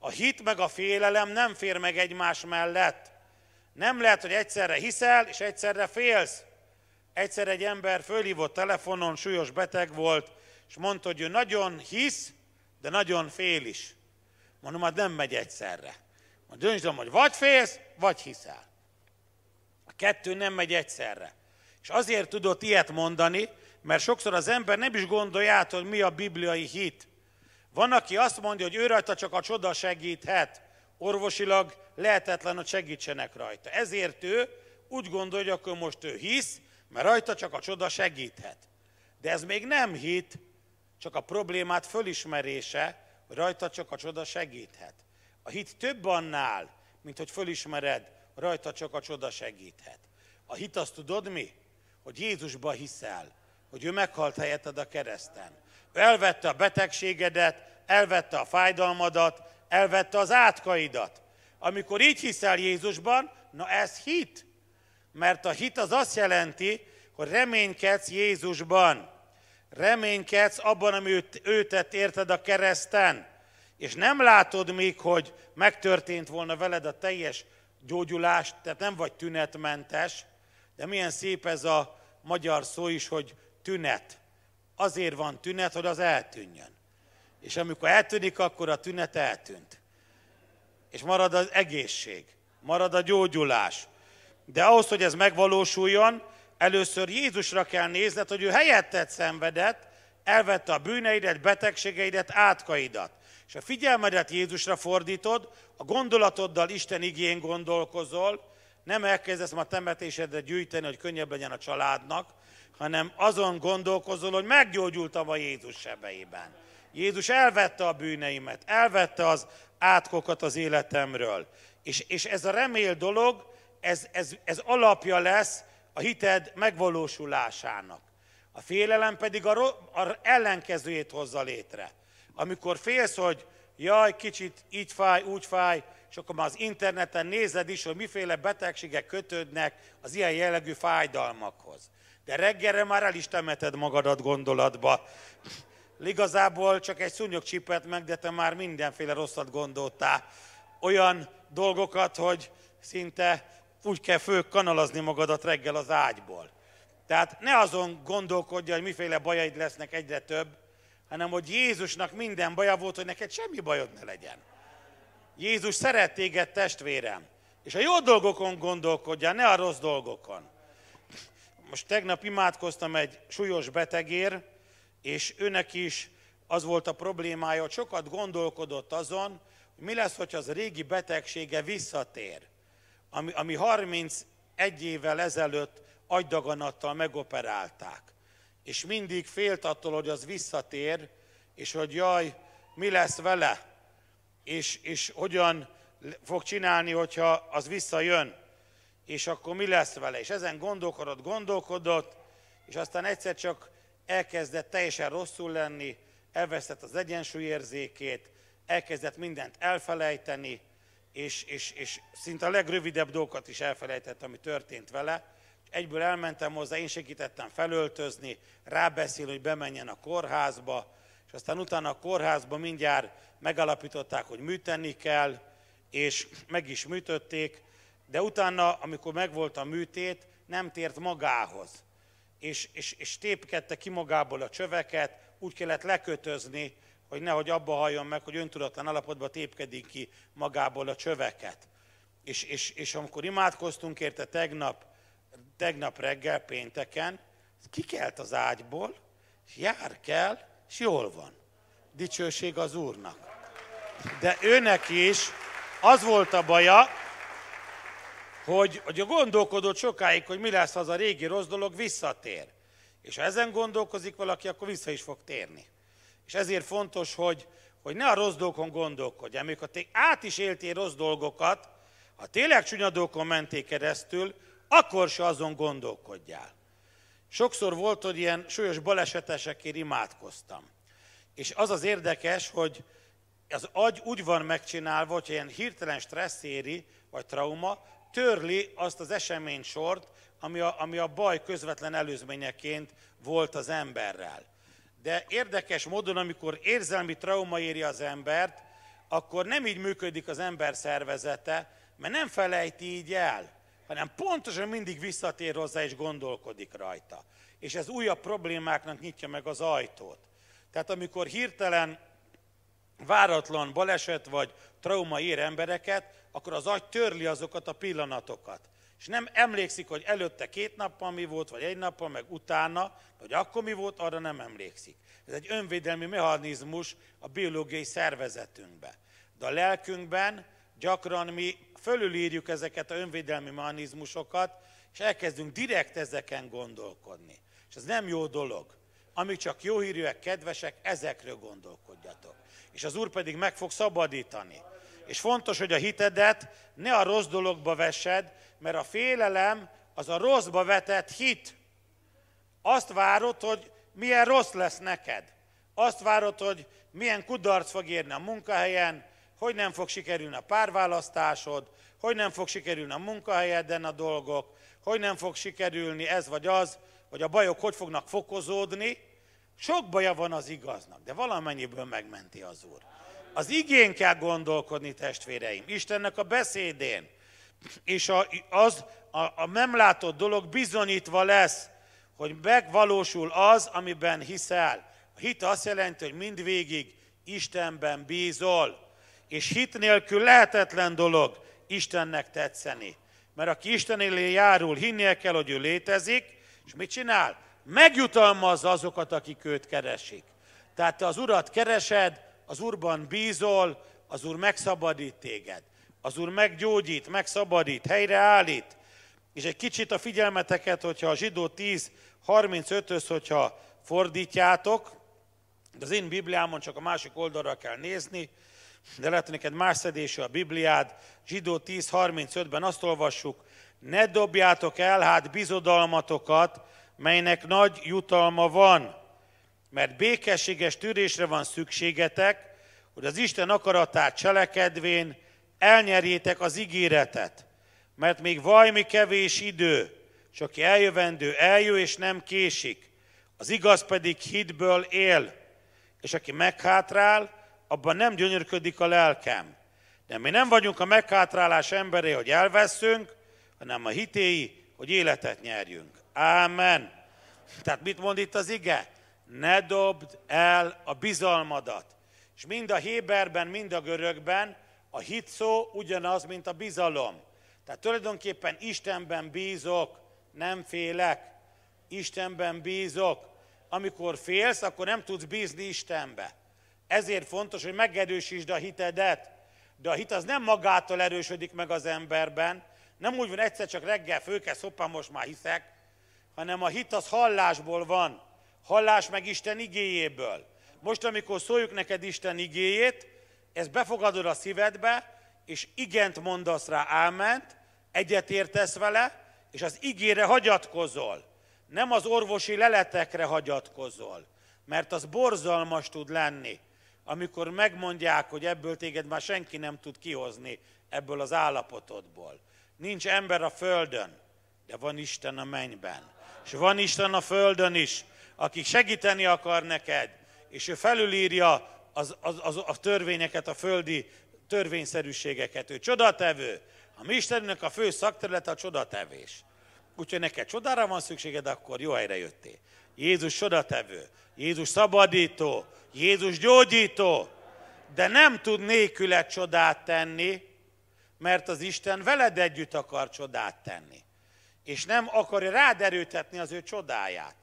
a hit meg a félelem nem fér meg egymás mellett. Nem lehet, hogy egyszerre hiszel, és egyszerre félsz. Egyszer egy ember fölhívott telefonon, súlyos beteg volt, és mondta, hogy ő nagyon hisz, de nagyon fél is. Mondom, hát nem megy egyszerre. Majd döntsd hogy vagy félsz, vagy hiszel. A kettő nem megy egyszerre. És azért tudott ilyet mondani, mert sokszor az ember nem is gondolja át, hogy mi a bibliai hit. Van, aki azt mondja, hogy ő rajta csak a csoda segíthet, orvosilag lehetetlen, hogy segítsenek rajta. Ezért ő úgy gondolja, hogy akkor most ő hisz, mert rajta csak a csoda segíthet. De ez még nem hit, csak a problémát fölismerése, hogy rajta csak a csoda segíthet. A hit több annál, mint hogy fölismered, rajta csak a csoda segíthet. A hit azt tudod mi? Hogy Jézusba hiszel, hogy ő meghalt helyetted a kereszten elvette a betegségedet, elvette a fájdalmadat, elvette az átkaidat. Amikor így hiszel Jézusban, na ez hit. Mert a hit az azt jelenti, hogy reménykedsz Jézusban. Reménykedsz abban, ami ő, ő tett érted a kereszten. És nem látod még, hogy megtörtént volna veled a teljes gyógyulás, tehát nem vagy tünetmentes, de milyen szép ez a magyar szó is, hogy tünet azért van tünet, hogy az eltűnjön. És amikor eltűnik, akkor a tünet eltűnt. És marad az egészség, marad a gyógyulás. De ahhoz, hogy ez megvalósuljon, először Jézusra kell nézned, hogy ő helyetted szenvedett, elvette a bűneidet, betegségeidet, átkaidat. És a figyelmedet Jézusra fordítod, a gondolatoddal Isten igén gondolkozol, nem elkezdesz ma temetésedre gyűjteni, hogy könnyebb legyen a családnak, hanem azon gondolkozol, hogy meggyógyultam a Jézus sebeiben. Jézus elvette a bűneimet, elvette az átkokat az életemről. És, és ez a remél dolog, ez, ez, ez alapja lesz a hited megvalósulásának. A félelem pedig a, a ellenkezőjét hozza létre. Amikor félsz, hogy jaj, kicsit így fáj, úgy fáj, és akkor már az interneten nézed is, hogy miféle betegségek kötődnek az ilyen jellegű fájdalmakhoz de reggelre már el is temeted magadat gondolatba. Igazából csak egy szúnyog csipet meg, de te már mindenféle rosszat gondoltál. Olyan dolgokat, hogy szinte úgy kell fő kanalazni magadat reggel az ágyból. Tehát ne azon gondolkodj, hogy miféle bajaid lesznek egyre több, hanem hogy Jézusnak minden baja volt, hogy neked semmi bajod ne legyen. Jézus szeret téged testvérem, és a jó dolgokon gondolkodjál, ne a rossz dolgokon. Most tegnap imádkoztam egy súlyos betegér, és őnek is az volt a problémája, hogy sokat gondolkodott azon, hogy mi lesz, hogyha az régi betegsége visszatér, ami, ami 31 évvel ezelőtt agydaganattal megoperálták. És mindig félt attól, hogy az visszatér, és hogy jaj, mi lesz vele, és, és hogyan fog csinálni, hogyha az visszajön és akkor mi lesz vele? És ezen gondolkodott, gondolkodott, és aztán egyszer csak elkezdett teljesen rosszul lenni, elvesztett az egyensúlyérzékét, elkezdett mindent elfelejteni, és, és, és szinte a legrövidebb dolgokat is elfelejtett, ami történt vele. Egyből elmentem hozzá, én segítettem felöltözni, rábeszél, hogy bemenjen a kórházba, és aztán utána a kórházba mindjárt megalapították, hogy műteni kell, és meg is műtötték, de utána, amikor megvolt a műtét, nem tért magához. És, és, és tépkedte ki magából a csöveket, úgy kellett lekötözni, hogy nehogy abba halljon meg, hogy öntudatlan alapotban tépkedik ki magából a csöveket. És, és, és amikor imádkoztunk érte tegnap, tegnap reggel pénteken, kikelt az ágyból, és jár kell, és jól van. Dicsőség az Úrnak. De őnek is az volt a baja, hogy, hogy a gondolkodott sokáig, hogy mi lesz, ha az a régi rossz dolog visszatér. És ha ezen gondolkozik valaki, akkor vissza is fog térni. És ezért fontos, hogy, hogy ne a rossz dolgokon gondolkodj, amikor te át is éltél rossz dolgokat, ha tényleg csúnya dolgokon mentél keresztül, akkor se azon gondolkodjál. Sokszor volt, hogy ilyen súlyos balesetesekért imádkoztam. És az az érdekes, hogy az agy úgy van megcsinálva, hogy ilyen hirtelen stressz éri, vagy trauma, törli azt az eseménysort, ami a, ami a baj közvetlen előzményeként volt az emberrel. De érdekes módon, amikor érzelmi trauma éri az embert, akkor nem így működik az ember szervezete, mert nem felejti így el, hanem pontosan mindig visszatér hozzá és gondolkodik rajta. És ez újabb problémáknak nyitja meg az ajtót. Tehát amikor hirtelen váratlan baleset vagy trauma ér embereket, akkor az agy törli azokat a pillanatokat. És nem emlékszik, hogy előtte két nappal mi volt, vagy egy nappal, meg utána, hogy akkor mi volt, arra nem emlékszik. Ez egy önvédelmi mechanizmus a biológiai szervezetünkbe. De a lelkünkben gyakran mi fölülírjuk ezeket a önvédelmi mechanizmusokat, és elkezdünk direkt ezeken gondolkodni. És ez nem jó dolog. Amíg csak jó hírűek, kedvesek, ezekről gondolkodjatok. És az Úr pedig meg fog szabadítani. És fontos, hogy a hitedet ne a rossz dologba vesed, mert a félelem az a rosszba vetett hit. Azt várod, hogy milyen rossz lesz neked. Azt várod, hogy milyen kudarc fog érni a munkahelyen, hogy nem fog sikerülni a párválasztásod, hogy nem fog sikerülni a munkahelyeden a dolgok, hogy nem fog sikerülni ez vagy az, hogy a bajok hogy fognak fokozódni. Sok baja van az igaznak, de valamennyiből megmenti az Úr. Az igén kell gondolkodni, testvéreim, Istennek a beszédén. És a, az a, a nem látott dolog bizonyítva lesz, hogy megvalósul az, amiben hiszel. A hit azt jelenti, hogy mindvégig Istenben bízol. És hit nélkül lehetetlen dolog Istennek tetszeni. Mert aki Isten élé járul, hinnie kell, hogy ő létezik, és mit csinál? Megjutalmazza azokat, akik őt keresik. Tehát te az Urat keresed, az Úrban bízol, az Úr megszabadít téged. Az Úr meggyógyít, megszabadít, helyreállít. És egy kicsit a figyelmeteket, hogyha a zsidó 10, 35-ös, hogyha fordítjátok, de az én Bibliámon csak a másik oldalra kell nézni, de lehet, hogy neked más szedésű a Bibliád. Zsidó 10.35-ben azt olvassuk, ne dobjátok el hát bizodalmatokat, melynek nagy jutalma van, mert békességes tűrésre van szükségetek, hogy az Isten akaratát cselekedvén elnyerjétek az ígéretet, mert még vajmi kevés idő, csak aki eljövendő eljö és nem késik, az igaz pedig hitből él, és aki meghátrál, abban nem gyönyörködik a lelkem. De mi nem vagyunk a meghátrálás emberé, hogy elveszünk, hanem a hitéi, hogy életet nyerjünk. Ámen. Tehát mit mond itt az ige? ne dobd el a bizalmadat. És mind a Héberben, mind a görögben a hit szó ugyanaz, mint a bizalom. Tehát tulajdonképpen Istenben bízok, nem félek. Istenben bízok. Amikor félsz, akkor nem tudsz bízni Istenbe. Ezért fontos, hogy megerősítsd a hitedet. De a hit az nem magától erősödik meg az emberben. Nem úgy van egyszer csak reggel fölkezd. hoppá, most már hiszek, hanem a hit az hallásból van. Hallás meg Isten igéjéből. Most, amikor szóljuk neked Isten igéjét, ezt befogadod a szívedbe, és igent mondasz rá, áment, értesz vele, és az igére hagyatkozol. Nem az orvosi leletekre hagyatkozol, mert az borzalmas tud lenni, amikor megmondják, hogy ebből téged már senki nem tud kihozni, ebből az állapotodból. Nincs ember a földön, de van Isten a mennyben. És van Isten a földön is, aki segíteni akar neked, és ő felülírja az, az, az, a törvényeket, a földi törvényszerűségeket. Ő csodatevő. A mi istenünk a fő szakterülete a csodatevés. Úgyhogy neked csodára van szükséged, akkor jó helyre jöttél. Jézus csodatevő, Jézus szabadító, Jézus gyógyító, de nem tud nélküle csodát tenni, mert az Isten veled együtt akar csodát tenni. És nem akarja rád erőtetni az ő csodáját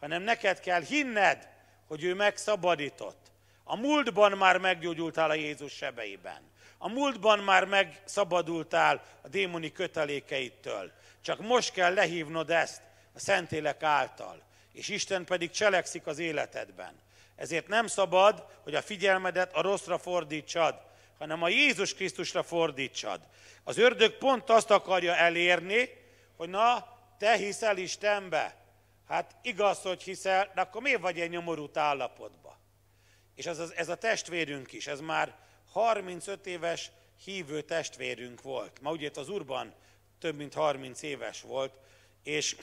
hanem neked kell hinned, hogy ő megszabadított. A múltban már meggyógyultál a Jézus sebeiben. A múltban már megszabadultál a démoni kötelékeitől. Csak most kell lehívnod ezt a Szentélek által, és Isten pedig cselekszik az életedben. Ezért nem szabad, hogy a figyelmedet a rosszra fordítsad, hanem a Jézus Krisztusra fordítsad. Az ördög pont azt akarja elérni, hogy na, te hiszel Istenbe, Hát igaz, hogy hiszel, de akkor miért vagy egy nyomorult állapotba? És ez, ez a testvérünk is, ez már 35 éves hívő testvérünk volt. Ma ugye az urban több mint 30 éves volt, és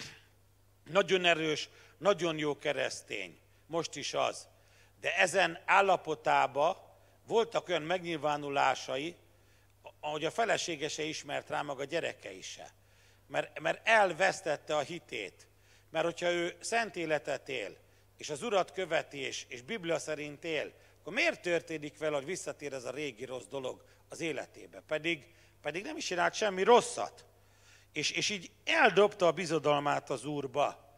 nagyon erős, nagyon jó keresztény, most is az. De ezen állapotába voltak olyan megnyilvánulásai, ahogy a felesége se ismert rá, maga a gyereke is se. Mert, mert elvesztette a hitét. Mert hogyha ő szent életet él, és az urat követi, és, és Biblia szerint él, akkor miért történik vele, hogy visszatér ez a régi rossz dolog az életébe? Pedig, pedig nem is csinált semmi rosszat. És, és így eldobta a bizodalmát az úrba,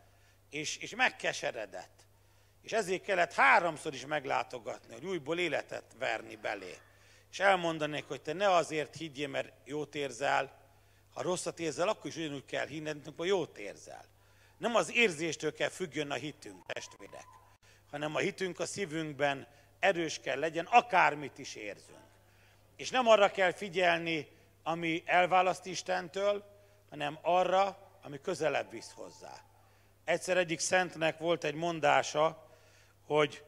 és, és megkeseredett. És ezért kellett háromszor is meglátogatni, hogy újból életet verni belé. És elmondanék, hogy te ne azért higgyél, mert jót érzel, ha rosszat érzel, akkor is ugyanúgy kell hinned, mint jót érzel. Nem az érzéstől kell függjön a hitünk, testvérek, hanem a hitünk a szívünkben erős kell legyen, akármit is érzünk. És nem arra kell figyelni, ami elválaszt Istentől, hanem arra, ami közelebb visz hozzá. Egyszer egyik szentnek volt egy mondása, hogy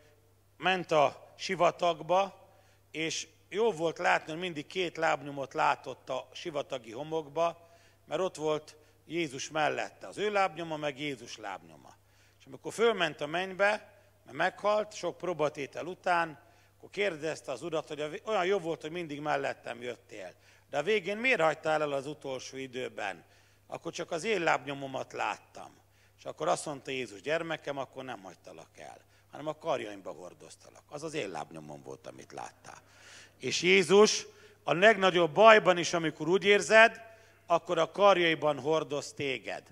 ment a sivatagba, és jó volt látni, hogy mindig két lábnyomot látott a sivatagi homokba, mert ott volt Jézus mellette. Az ő lábnyoma, meg Jézus lábnyoma. És amikor fölment a mennybe, mert meghalt, sok próbatétel után, akkor kérdezte az urat, hogy olyan jó volt, hogy mindig mellettem jöttél. De a végén miért hagytál el az utolsó időben? Akkor csak az én lábnyomomat láttam. És akkor azt mondta Jézus, gyermekem, akkor nem hagytalak el, hanem a karjaimba hordoztalak. Az az én lábnyomom volt, amit láttál. És Jézus a legnagyobb bajban is, amikor úgy érzed, akkor a karjaiban hordoz téged.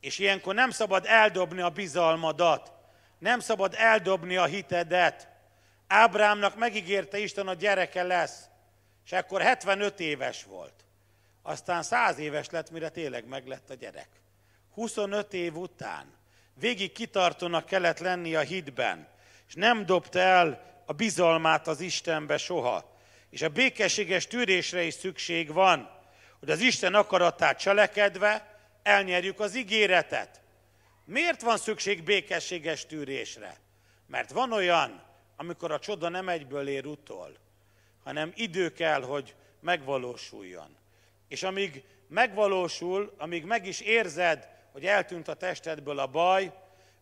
És ilyenkor nem szabad eldobni a bizalmadat, nem szabad eldobni a hitedet. Ábrámnak megígérte Isten, a gyereke lesz, és ekkor 75 éves volt. Aztán 100 éves lett, mire tényleg meglett a gyerek. 25 év után végig kitartónak kellett lenni a hitben, és nem dobta el a bizalmát az Istenbe soha. És a békességes tűrésre is szükség van hogy az Isten akaratát cselekedve elnyerjük az ígéretet. Miért van szükség békességes tűrésre? Mert van olyan, amikor a csoda nem egyből ér utol, hanem idő kell, hogy megvalósuljon. És amíg megvalósul, amíg meg is érzed, hogy eltűnt a testedből a baj,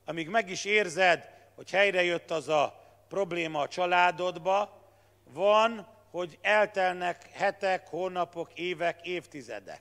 amíg meg is érzed, hogy helyre jött az a probléma a családodba, van hogy eltelnek hetek, hónapok, évek, évtizedek.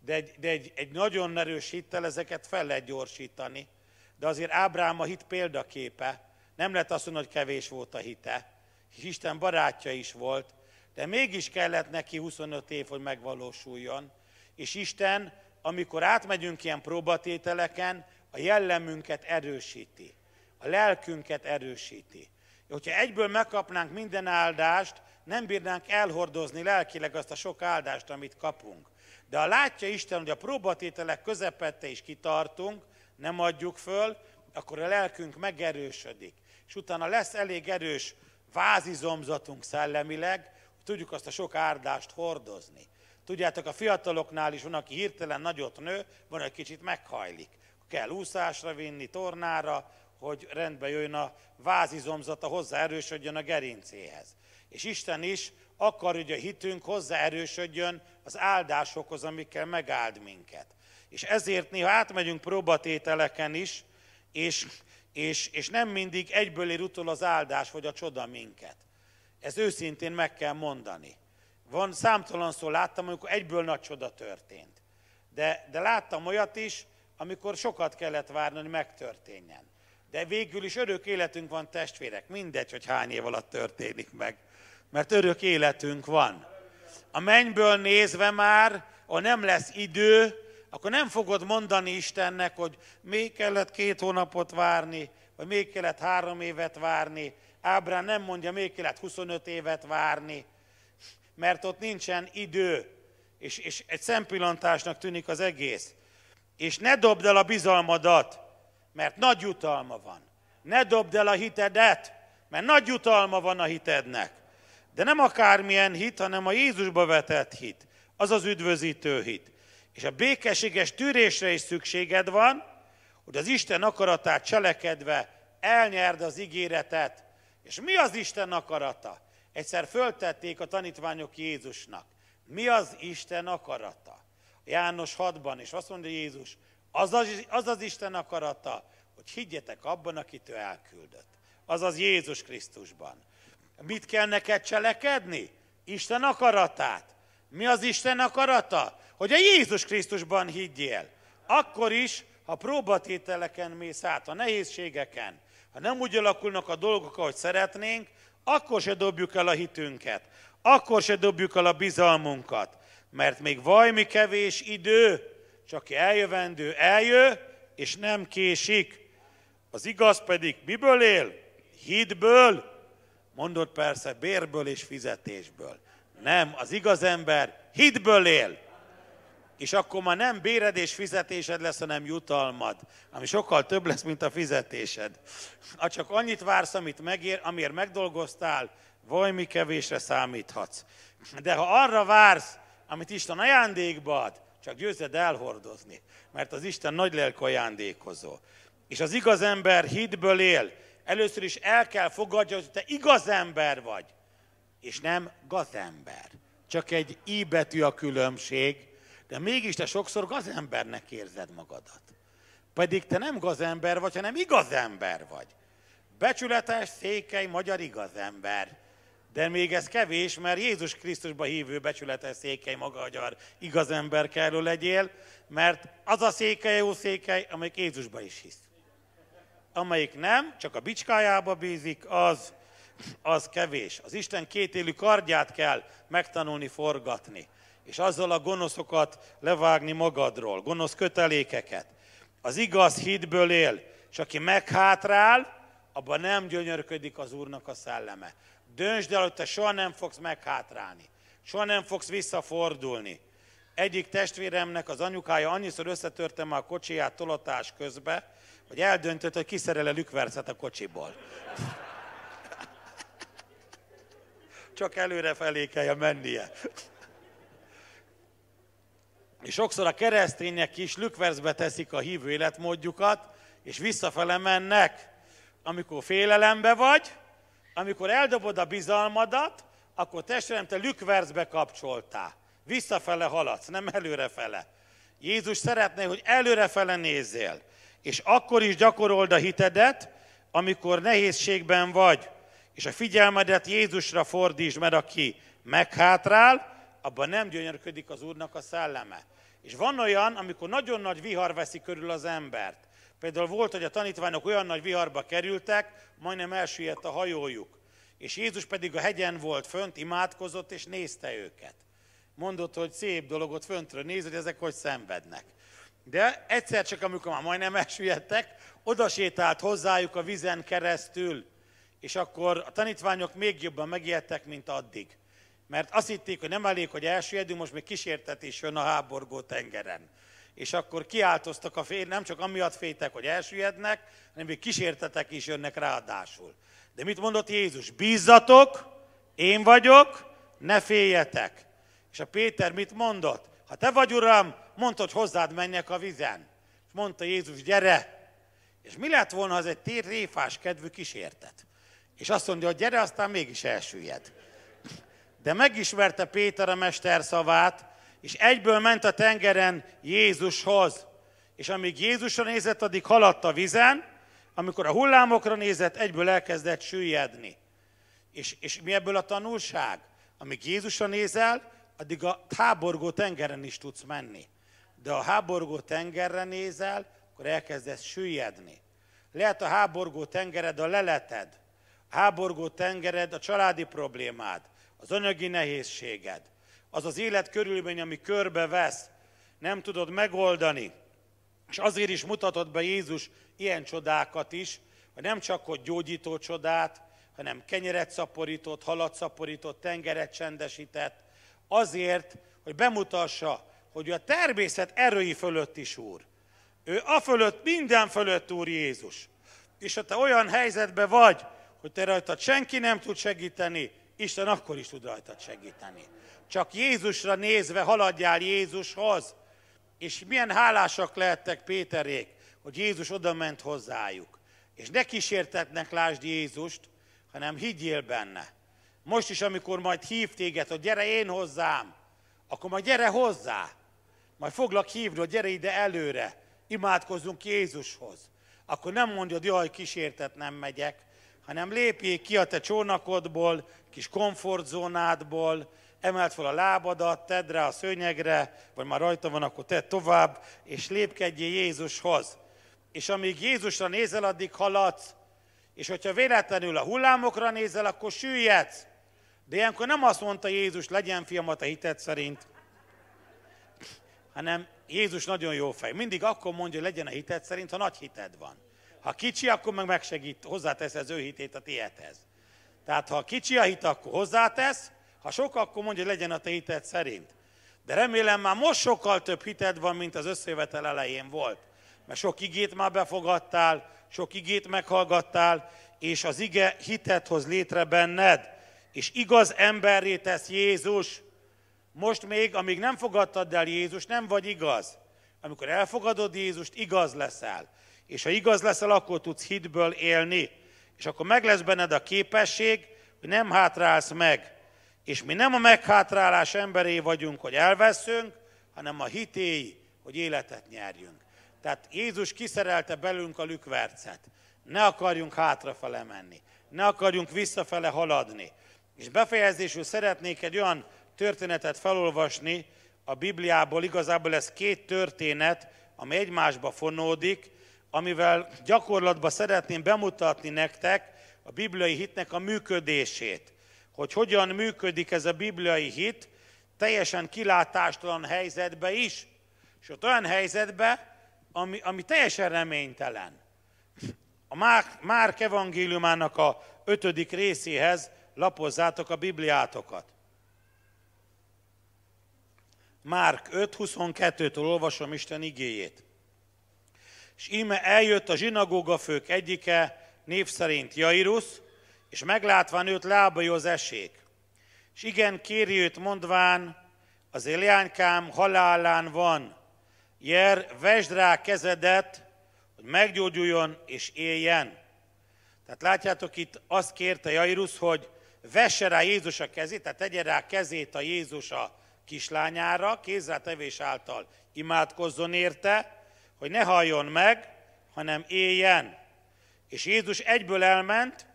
De egy, de egy, egy nagyon erős hittel ezeket fel lehet gyorsítani. De azért Ábrám a hit példaképe. Nem lehet azt mondani, hogy kevés volt a hite. És Isten barátja is volt, de mégis kellett neki 25 év, hogy megvalósuljon. És Isten, amikor átmegyünk ilyen próbatételeken, a jellemünket erősíti, a lelkünket erősíti. Hogyha egyből megkapnánk minden áldást, nem bírnánk elhordozni lelkileg azt a sok áldást, amit kapunk. De ha látja Isten, hogy a próbatételek közepette is kitartunk, nem adjuk föl, akkor a lelkünk megerősödik. És utána lesz elég erős vázizomzatunk szellemileg, hogy tudjuk azt a sok áldást hordozni. Tudjátok, a fiataloknál is van, aki hirtelen nagyot nő, van, egy kicsit meghajlik. Kell úszásra vinni, tornára, hogy rendbe jöjjön a vázizomzata, hozzá erősödjön a gerincéhez. És Isten is akar, hogy a hitünk hozzáerősödjön az áldásokhoz, amikkel megáld minket. És ezért néha átmegyünk próbatételeken is, és, és, és nem mindig egyből ér utol az áldás vagy a csoda minket. Ez őszintén meg kell mondani. Van számtalan szó láttam, amikor egyből nagy csoda történt. De, de láttam olyat is, amikor sokat kellett várni, hogy megtörténjen. De végül is örök életünk van testvérek, mindegy, hogy hány év alatt történik meg mert örök életünk van. A mennyből nézve már, ha nem lesz idő, akkor nem fogod mondani Istennek, hogy még kellett két hónapot várni, vagy még kellett három évet várni. Ábrán nem mondja, még kellett 25 évet várni, mert ott nincsen idő, és, és egy szempillantásnak tűnik az egész. És ne dobd el a bizalmadat, mert nagy jutalma van. Ne dobd el a hitedet, mert nagy jutalma van a hitednek. De nem akármilyen hit, hanem a Jézusba vetett hit. Az az üdvözítő hit. És a békességes tűrésre is szükséged van, hogy az Isten akaratát cselekedve elnyerd az ígéretet. És mi az Isten akarata? Egyszer föltették a tanítványok Jézusnak. Mi az Isten akarata? János 6-ban, és azt mondja Jézus, az az, az az Isten akarata, hogy higgyetek abban, akit ő elküldött. az Jézus Krisztusban. Mit kell neked cselekedni? Isten akaratát. Mi az Isten akarata? Hogy a Jézus Krisztusban higgyél. Akkor is, ha próbatételeken mész át, a nehézségeken, ha nem úgy alakulnak a dolgok, ahogy szeretnénk, akkor se dobjuk el a hitünket, akkor se dobjuk el a bizalmunkat, mert még vajmi kevés idő, csak eljövendő eljö, és nem késik. Az igaz pedig miből él? Hitből, Mondott persze bérből és fizetésből. Nem, az igaz ember hitből él. És akkor ma nem béred és fizetésed lesz, hanem jutalmad, ami sokkal több lesz, mint a fizetésed. Ha csak annyit vársz, amit megér, amiért megdolgoztál, mi kevésre számíthatsz. De ha arra vársz, amit Isten ajándékba ad, csak győzed elhordozni, mert az Isten nagy lelk ajándékozó. És az igaz ember hitből él, először is el kell fogadja, hogy te igaz ember vagy, és nem gazember. Csak egy i betű a különbség, de mégis te sokszor gazembernek érzed magadat. Pedig te nem gazember vagy, hanem igazember vagy. Becsületes, székely, magyar igazember. De még ez kevés, mert Jézus Krisztusba hívő becsületes székely maga agyar igazember kellő legyél, mert az a székely jó székely, amelyik Jézusba is hisz amelyik nem, csak a bicskájába bízik, az, az kevés. Az Isten kétélű kardját kell megtanulni forgatni, és azzal a gonoszokat levágni magadról, gonosz kötelékeket. Az igaz hitből él, és aki meghátrál, abban nem gyönyörködik az Úrnak a szelleme. Döntsd el, hogy te soha nem fogsz meghátrálni, soha nem fogsz visszafordulni. Egyik testvéremnek az anyukája annyiszor összetörte már a kocsiját tolatás közben hogy eldöntött, hogy kiszerel-e lükvercet a kocsiból. Csak előre felé kell mennie. És sokszor a keresztények is lükverzbe teszik a hívő életmódjukat, és visszafele mennek. Amikor félelembe vagy, amikor eldobod a bizalmadat, akkor testvérem, te lükverzbe kapcsoltál. Visszafele haladsz, nem előrefele. Jézus szeretné, hogy előrefele nézzél és akkor is gyakorold a hitedet, amikor nehézségben vagy, és a figyelmedet Jézusra fordítsd, mert aki meghátrál, abban nem gyönyörködik az Úrnak a szelleme. És van olyan, amikor nagyon nagy vihar veszi körül az embert. Például volt, hogy a tanítványok olyan nagy viharba kerültek, majdnem elsüllyedt a hajójuk. És Jézus pedig a hegyen volt fönt, imádkozott és nézte őket. Mondott, hogy szép dolog ott föntről néz, hogy ezek hogy szenvednek. De egyszer csak, amikor már majdnem elsüllyedtek, oda sétált hozzájuk a vizen keresztül, és akkor a tanítványok még jobban megijedtek, mint addig. Mert azt hitték, hogy nem elég, hogy elsüllyedünk, most még kísértetés jön a háborgó tengeren. És akkor kiáltoztak a fél, nem csak amiatt féltek, hogy elsüllyednek, hanem még kísértetek is jönnek ráadásul. De mit mondott Jézus? Bízzatok, én vagyok, ne féljetek. És a Péter mit mondott? ha te vagy uram, mondta, hogy hozzád menjek a vizen. És mondta Jézus, gyere! És mi lett volna, az egy tér réfás kedvű kísértet? És azt mondja, hogy gyere, aztán mégis elsüllyed. De megismerte Péter a mester szavát, és egyből ment a tengeren Jézushoz. És amíg Jézusra nézett, addig haladt a vizen, amikor a hullámokra nézett, egyből elkezdett süllyedni. És, és mi ebből a tanulság? Amíg Jézusra nézel, addig a háborgó tengeren is tudsz menni. De ha a háborgó tengerre nézel, akkor elkezdesz süllyedni. Lehet a háborgó tengered a leleted, a háborgó tengered a családi problémád, az anyagi nehézséged, az az élet körülmény, ami körbevesz, nem tudod megoldani. És azért is mutatott be Jézus ilyen csodákat is, hogy nem csak hogy gyógyító csodát, hanem kenyeret szaporított, halat szaporított, tengeret csendesített, azért, hogy bemutassa, hogy a természet erői fölött is úr. Ő a fölött, minden fölött úr Jézus. És ha te olyan helyzetben vagy, hogy te rajtad senki nem tud segíteni, Isten akkor is tud rajtad segíteni. Csak Jézusra nézve haladjál Jézushoz. És milyen hálásak lehettek Péterék, hogy Jézus oda ment hozzájuk. És ne kísértetnek lásd Jézust, hanem higgyél benne. Most is, amikor majd hív téged, hogy gyere én hozzám, akkor majd gyere hozzá. Majd foglak hívni, hogy gyere ide előre, imádkozzunk Jézushoz. Akkor nem mondjad, jaj, kísértet nem megyek, hanem lépjél ki a te csónakodból, kis komfortzónádból, emelt fel a lábadat, tedd rá a szőnyegre, vagy már rajta van, akkor tedd tovább, és lépkedjél Jézushoz. És amíg Jézusra nézel, addig haladsz, és hogyha véletlenül a hullámokra nézel, akkor süllyedsz. De ilyenkor nem azt mondta Jézus, legyen fiam a te hited szerint, hanem Jézus nagyon jó fej. Mindig akkor mondja, hogy legyen a hited szerint, ha nagy hited van. Ha kicsi, akkor meg megsegít, hozzátesz az ő hitét a tiédhez. Tehát ha kicsi a hit, akkor hozzátesz, ha sok, akkor mondja, hogy legyen a te hited szerint. De remélem már most sokkal több hited van, mint az összevetel elején volt. Mert sok igét már befogadtál, sok igét meghallgattál, és az ige hitet hoz létre benned és igaz emberré tesz Jézus. Most még, amíg nem fogadtad el Jézus, nem vagy igaz. Amikor elfogadod Jézust, igaz leszel. És ha igaz leszel, akkor tudsz hitből élni. És akkor meg lesz benned a képesség, hogy nem hátrálsz meg. És mi nem a meghátrálás emberé vagyunk, hogy elveszünk, hanem a hitéi, hogy életet nyerjünk. Tehát Jézus kiszerelte belünk a lükvercet. Ne akarjunk hátrafele menni, ne akarjunk visszafele haladni, és befejezésül szeretnék egy olyan történetet felolvasni a Bibliából, igazából ez két történet, ami egymásba fonódik, amivel gyakorlatban szeretném bemutatni nektek a bibliai hitnek a működését. Hogy hogyan működik ez a bibliai hit, teljesen kilátástalan helyzetbe is, és ott olyan helyzetbe, ami, ami teljesen reménytelen. A Márk, Márk evangéliumának a ötödik részéhez lapozzátok a Bibliátokat. Márk 5.22-től olvasom Isten igéjét. És íme eljött a zsinagóga fők egyike, név szerint Jairus, és meglátván őt lábai az esék. És igen kéri őt mondván, az éljánykám halálán van, jer, vesd rá kezedet, hogy meggyógyuljon és éljen. Tehát látjátok itt azt kérte Jairus, hogy vesse rá Jézus a kezét, tehát tegye rá kezét a Jézus a kislányára, tevés által imádkozzon érte, hogy ne halljon meg, hanem éljen. És Jézus egyből elment,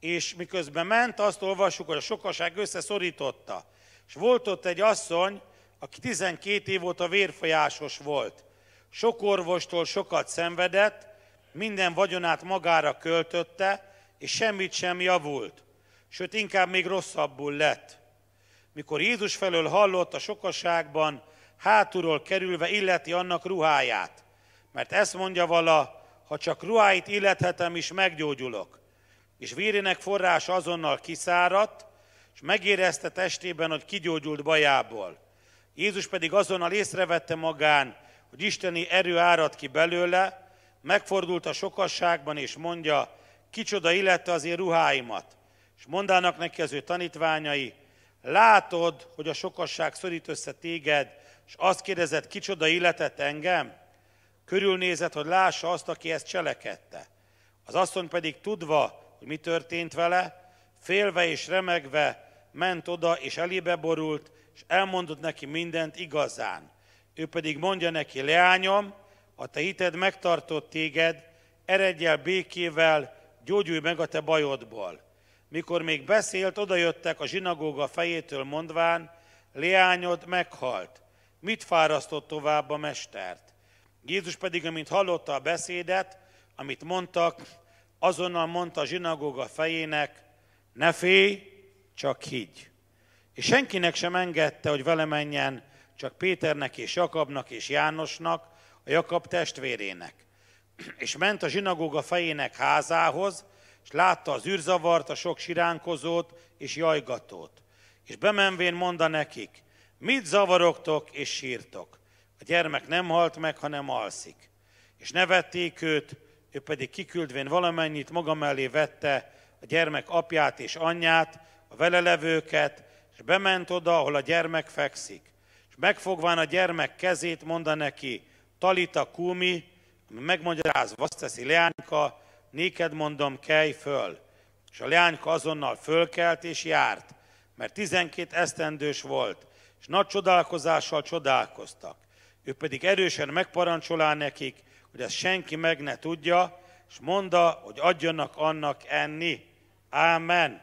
és miközben ment, azt olvassuk, hogy a sokaság összeszorította. És volt ott egy asszony, aki 12 év óta vérfolyásos volt. Sok orvostól sokat szenvedett, minden vagyonát magára költötte, és semmit sem javult sőt inkább még rosszabbul lett. Mikor Jézus felől hallott a sokaságban, hátulról kerülve illeti annak ruháját. Mert ezt mondja vala, ha csak ruháit illethetem is meggyógyulok. És vérének forrás azonnal kiszáradt, és megérezte testében, hogy kigyógyult bajából. Jézus pedig azonnal észrevette magán, hogy isteni erő árad ki belőle, megfordult a sokasságban és mondja, kicsoda illette az én ruháimat és mondának neki az ő tanítványai, látod, hogy a sokasság szorít össze téged, és azt kérdezed, kicsoda illetett engem? Körülnézett, hogy lássa azt, aki ezt cselekedte. Az asszony pedig tudva, hogy mi történt vele, félve és remegve ment oda, és elébe borult, és elmondott neki mindent igazán. Ő pedig mondja neki, leányom, a te hited megtartott téged, eredj el békével, gyógyulj meg a te bajodból. Mikor még beszélt, odajöttek a zsinagóga fejétől mondván, leányod meghalt. Mit fárasztott tovább a mestert? Jézus pedig, amint hallotta a beszédet, amit mondtak, azonnal mondta a zsinagóga fejének, ne félj, csak higgy. És senkinek sem engedte, hogy vele menjen, csak Péternek és Jakabnak és Jánosnak, a Jakab testvérének. <clears throat> És ment a zsinagóga fejének házához, és látta az űrzavart, a sok siránkozót és jajgatót. És bemenvén mondta nekik, mit zavarogtok és sírtok? A gyermek nem halt meg, hanem alszik. És nevették őt, ő pedig kiküldvén valamennyit maga mellé vette a gyermek apját és anyját, a vele levőket, és bement oda, ahol a gyermek fekszik. És megfogván a gyermek kezét, mondta neki, Talita Kumi, ami megmagyarázva azt teszi Leánka, néked mondom, kelj föl. És a leányka azonnal fölkelt és járt, mert tizenkét esztendős volt, és nagy csodálkozással csodálkoztak. Ő pedig erősen megparancsolá nekik, hogy ezt senki meg ne tudja, és mondta, hogy adjanak annak enni. Ámen.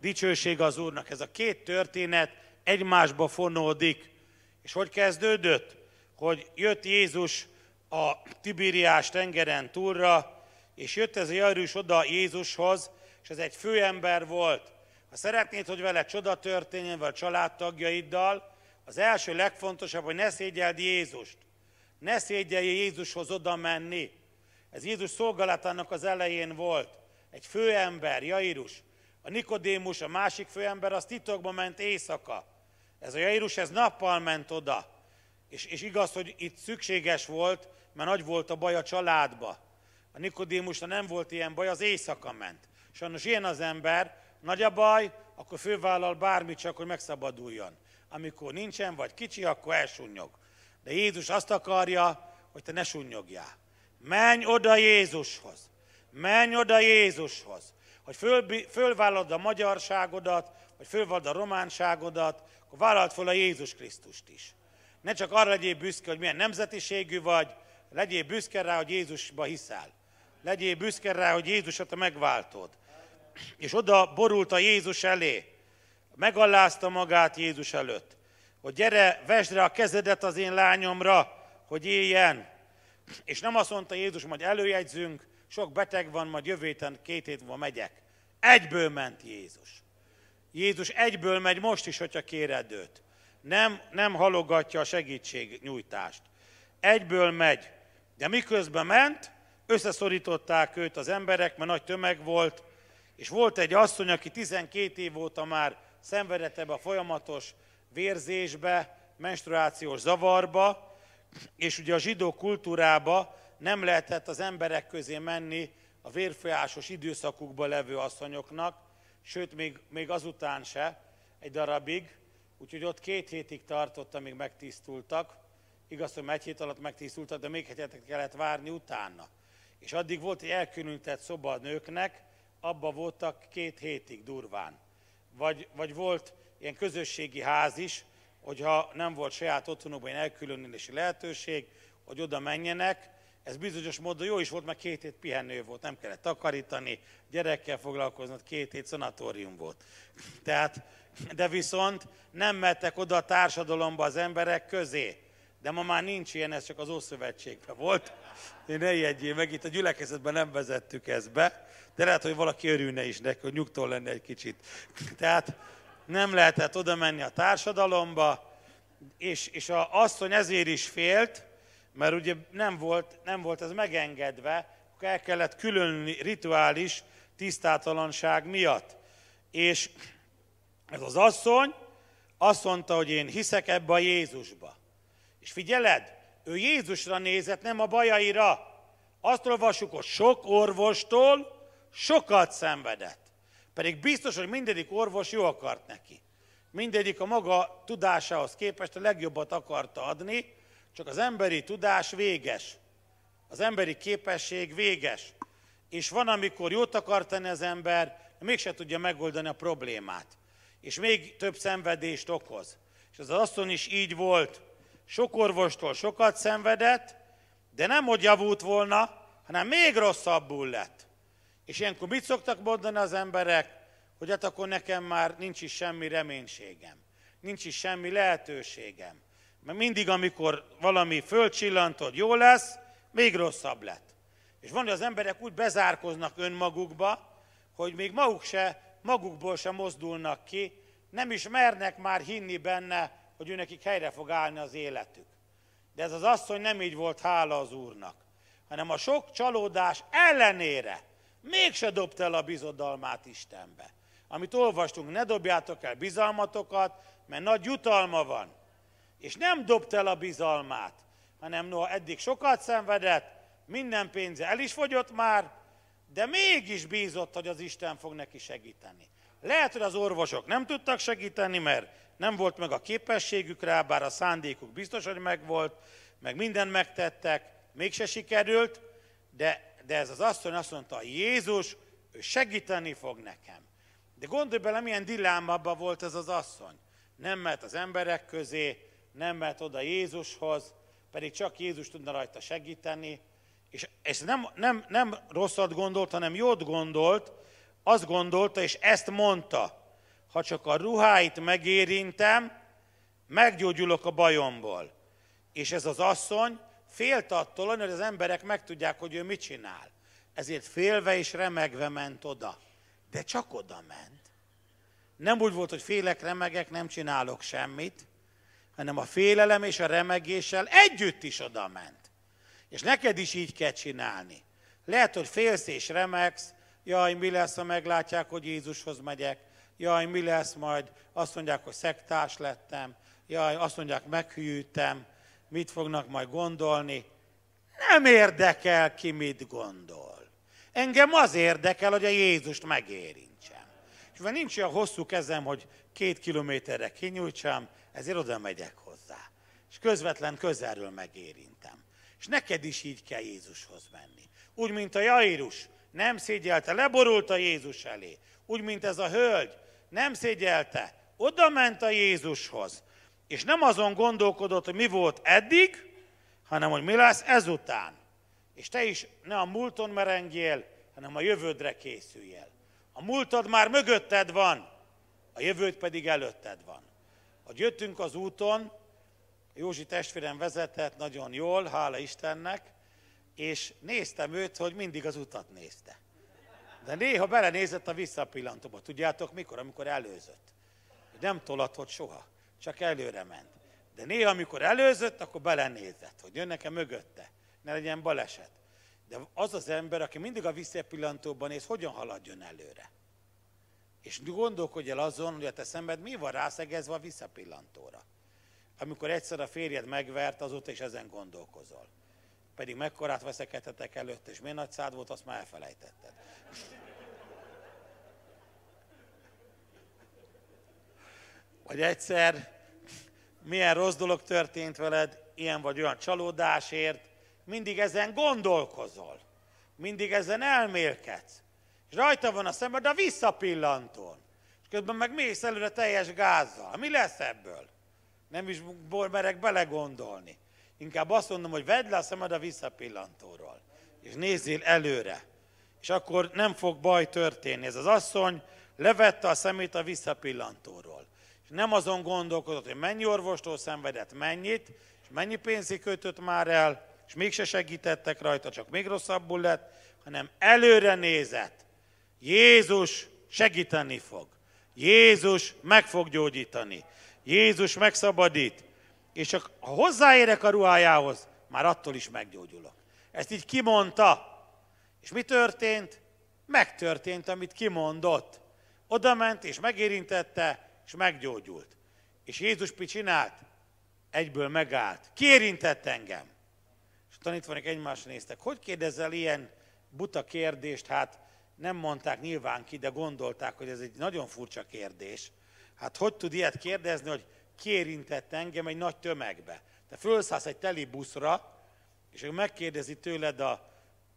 Dicsőség az Úrnak. Ez a két történet egymásba fonódik. És hogy kezdődött? Hogy jött Jézus a Tibériás tengeren túlra, és jött ez a jairus oda Jézushoz, és ez egy főember volt. Ha szeretnéd, hogy vele csoda történjen, vagy a családtagjaiddal, az első legfontosabb, hogy ne szégyeld Jézust. Ne szégyelj Jézushoz oda menni. Ez Jézus szolgálatának az elején volt. Egy főember, Jairus. A Nikodémus, a másik főember, az titokba ment éjszaka. Ez a Jairus, ez nappal ment oda. És, és igaz, hogy itt szükséges volt, mert nagy volt a baj a családba. A Nikodémusra nem volt ilyen baj, az éjszaka ment. Sajnos ilyen az ember, nagy a baj, akkor fővállal bármit csak, hogy megszabaduljon. Amikor nincsen, vagy kicsi, akkor elsunyog. De Jézus azt akarja, hogy te ne sunyogjál. Menj oda Jézushoz. Menj oda Jézushoz. Hogy föl, fölvállalod a magyarságodat, vagy fölvállalod a románságodat, akkor vállalt föl a Jézus Krisztust is. Ne csak arra legyél büszke, hogy milyen nemzetiségű vagy, legyél büszke rá, hogy Jézusba hiszel legyél büszke rá, hogy Jézusat a megváltod. És oda borult a Jézus elé, megallázta magát Jézus előtt, hogy gyere, vesd rá a kezedet az én lányomra, hogy éljen. És nem azt mondta Jézus, majd előjegyzünk, sok beteg van, majd jövő héten, két hét múlva megyek. Egyből ment Jézus. Jézus egyből megy most is, hogyha kéred őt. Nem, nem halogatja a segítségnyújtást. Egyből megy. De miközben ment, összeszorították őt az emberek, mert nagy tömeg volt, és volt egy asszony, aki 12 év óta már szenvedett ebbe a folyamatos vérzésbe, menstruációs zavarba, és ugye a zsidó kultúrába nem lehetett az emberek közé menni a vérfolyásos időszakukba levő asszonyoknak, sőt, még, még azután se, egy darabig, úgyhogy ott két hétig tartott, amíg megtisztultak. Igaz, hogy egy hét alatt megtisztultak, de még hetet kellett várni utána. És addig volt egy elkülönített szoba a nőknek, abba voltak két hétig durván. Vagy, vagy volt ilyen közösségi ház is, hogyha nem volt saját otthonukban ilyen elkülönülési lehetőség, hogy oda menjenek. Ez bizonyos módon jó is volt, mert két hét pihenő volt, nem kellett takarítani, gyerekkel foglalkoznod, két hét szanatórium volt. <laughs> Tehát, de viszont nem mentek oda a társadalomba az emberek közé. De ma már nincs ilyen, ez csak az Ószövetségben volt ne ijedjél meg, itt a gyülekezetben nem vezettük ezt be, de lehet, hogy valaki örülne is neki, hogy nyugtól lenne egy kicsit. Tehát nem lehetett oda menni a társadalomba, és, és a asszony ezért is félt, mert ugye nem volt, nem volt ez megengedve, akkor el kellett külön rituális tisztátalanság miatt. És ez az asszony azt mondta, hogy én hiszek ebbe a Jézusba. És figyeled, ő Jézusra nézett, nem a bajaira. Azt olvassuk, hogy sok orvostól sokat szenvedett. Pedig biztos, hogy mindegyik orvos jó akart neki. Mindegyik a maga tudásához képest a legjobbat akarta adni, csak az emberi tudás véges. Az emberi képesség véges. És van, amikor jót akar tenni az ember, mégse tudja megoldani a problémát. És még több szenvedést okoz. És az asszony is így volt sok orvostól sokat szenvedett, de nem hogy javult volna, hanem még rosszabbul lett. És ilyenkor mit szoktak mondani az emberek? Hogy hát akkor nekem már nincs is semmi reménységem, nincs is semmi lehetőségem. Mert mindig, amikor valami fölcsillant, hogy jó lesz, még rosszabb lett. És van, hogy az emberek úgy bezárkoznak önmagukba, hogy még maguk se, magukból se mozdulnak ki, nem is mernek már hinni benne, hogy ő nekik helyre fog állni az életük. De ez az asszony nem így volt hála az Úrnak, hanem a sok csalódás ellenére mégse dobta el a bizodalmát Istenbe. Amit olvastunk, ne dobjátok el bizalmatokat, mert nagy jutalma van. És nem dobta el a bizalmát, hanem noha eddig sokat szenvedett, minden pénze el is fogyott már, de mégis bízott, hogy az Isten fog neki segíteni. Lehet, hogy az orvosok nem tudtak segíteni, mert nem volt meg a képességük rá, bár a szándékuk biztos, hogy megvolt, meg mindent megtettek, mégse sikerült, de, de ez az asszony azt mondta, Jézus, ő segíteni fog nekem. De gondolj bele, milyen dillámabban volt ez az asszony. Nem mehet az emberek közé, nem mehet oda Jézushoz, pedig csak Jézus tudna rajta segíteni, és, ez nem, nem, nem rosszat gondolt, hanem jót gondolt, azt gondolta, és ezt mondta ha csak a ruháit megérintem, meggyógyulok a bajomból. És ez az asszony félt attól, hogy az emberek megtudják, hogy ő mit csinál. Ezért félve és remegve ment oda. De csak oda ment. Nem úgy volt, hogy félek, remegek, nem csinálok semmit, hanem a félelem és a remegéssel együtt is oda ment. És neked is így kell csinálni. Lehet, hogy félsz és remegsz, jaj, mi lesz, ha meglátják, hogy Jézushoz megyek, jaj, mi lesz majd, azt mondják, hogy szektás lettem, jaj, azt mondják, meghűltem, mit fognak majd gondolni. Nem érdekel ki, mit gondol. Engem az érdekel, hogy a Jézust megérintsem. És mert nincs olyan hosszú kezem, hogy két kilométerre kinyújtsam, ezért oda megyek hozzá. És közvetlen közelről megérintem. És neked is így kell Jézushoz menni. Úgy, mint a Jairus, nem szégyelte, leborult a Jézus elé. Úgy, mint ez a hölgy, nem szégyelte. Oda ment a Jézushoz. És nem azon gondolkodott, hogy mi volt eddig, hanem hogy mi lesz ezután. És te is ne a múlton merengjél, hanem a jövődre készüljél. A múltad már mögötted van, a jövőd pedig előtted van. Hogy jöttünk az úton, Józsi testvérem vezetett nagyon jól, hála Istennek, és néztem őt, hogy mindig az utat nézte. De néha belenézett a visszapillantóba. Tudjátok mikor? Amikor előzött. Nem tolatott soha, csak előre ment. De néha, amikor előzött, akkor belenézett, hogy jön nekem mögötte, ne legyen baleset. De az az ember, aki mindig a visszapillantóban néz, hogyan haladjon előre? És gondolkodj el azon, hogy a te szemed mi van rászegezve a visszapillantóra. Amikor egyszer a férjed megvert, azóta is ezen gondolkozol pedig mekkorát veszekedhetek előtt, és miért nagy szád volt, azt már elfelejtetted. Vagy egyszer, milyen rossz dolog történt veled, ilyen vagy olyan csalódásért, mindig ezen gondolkozol, mindig ezen elmélkedsz, és rajta van a szemed a visszapillantón, és közben meg mész előre teljes gázzal. Mi lesz ebből? Nem is merek belegondolni. Inkább azt mondom, hogy vedd le a szemed a visszapillantóról, és nézzél előre. És akkor nem fog baj történni. Ez az asszony levette a szemét a visszapillantóról. És nem azon gondolkodott, hogy mennyi orvostól szenvedett mennyit, és mennyi pénzig kötött már el, és mégse segítettek rajta, csak még rosszabbul lett, hanem előre nézett. Jézus segíteni fog. Jézus meg fog gyógyítani. Jézus megszabadít és ha hozzáérek a ruhájához, már attól is meggyógyulok. Ezt így kimondta. És mi történt? Megtörtént, amit kimondott. Oda ment, és megérintette, és meggyógyult. És Jézus mit csinált? Egyből megállt. Kérintett engem. És a tanítványok egymásra néztek. Hogy kérdezel ilyen buta kérdést? Hát nem mondták nyilván ki, de gondolták, hogy ez egy nagyon furcsa kérdés. Hát hogy tud ilyet kérdezni, hogy kiérintett engem egy nagy tömegbe. Te fölszállsz egy teli buszra, és ha megkérdezi tőled a,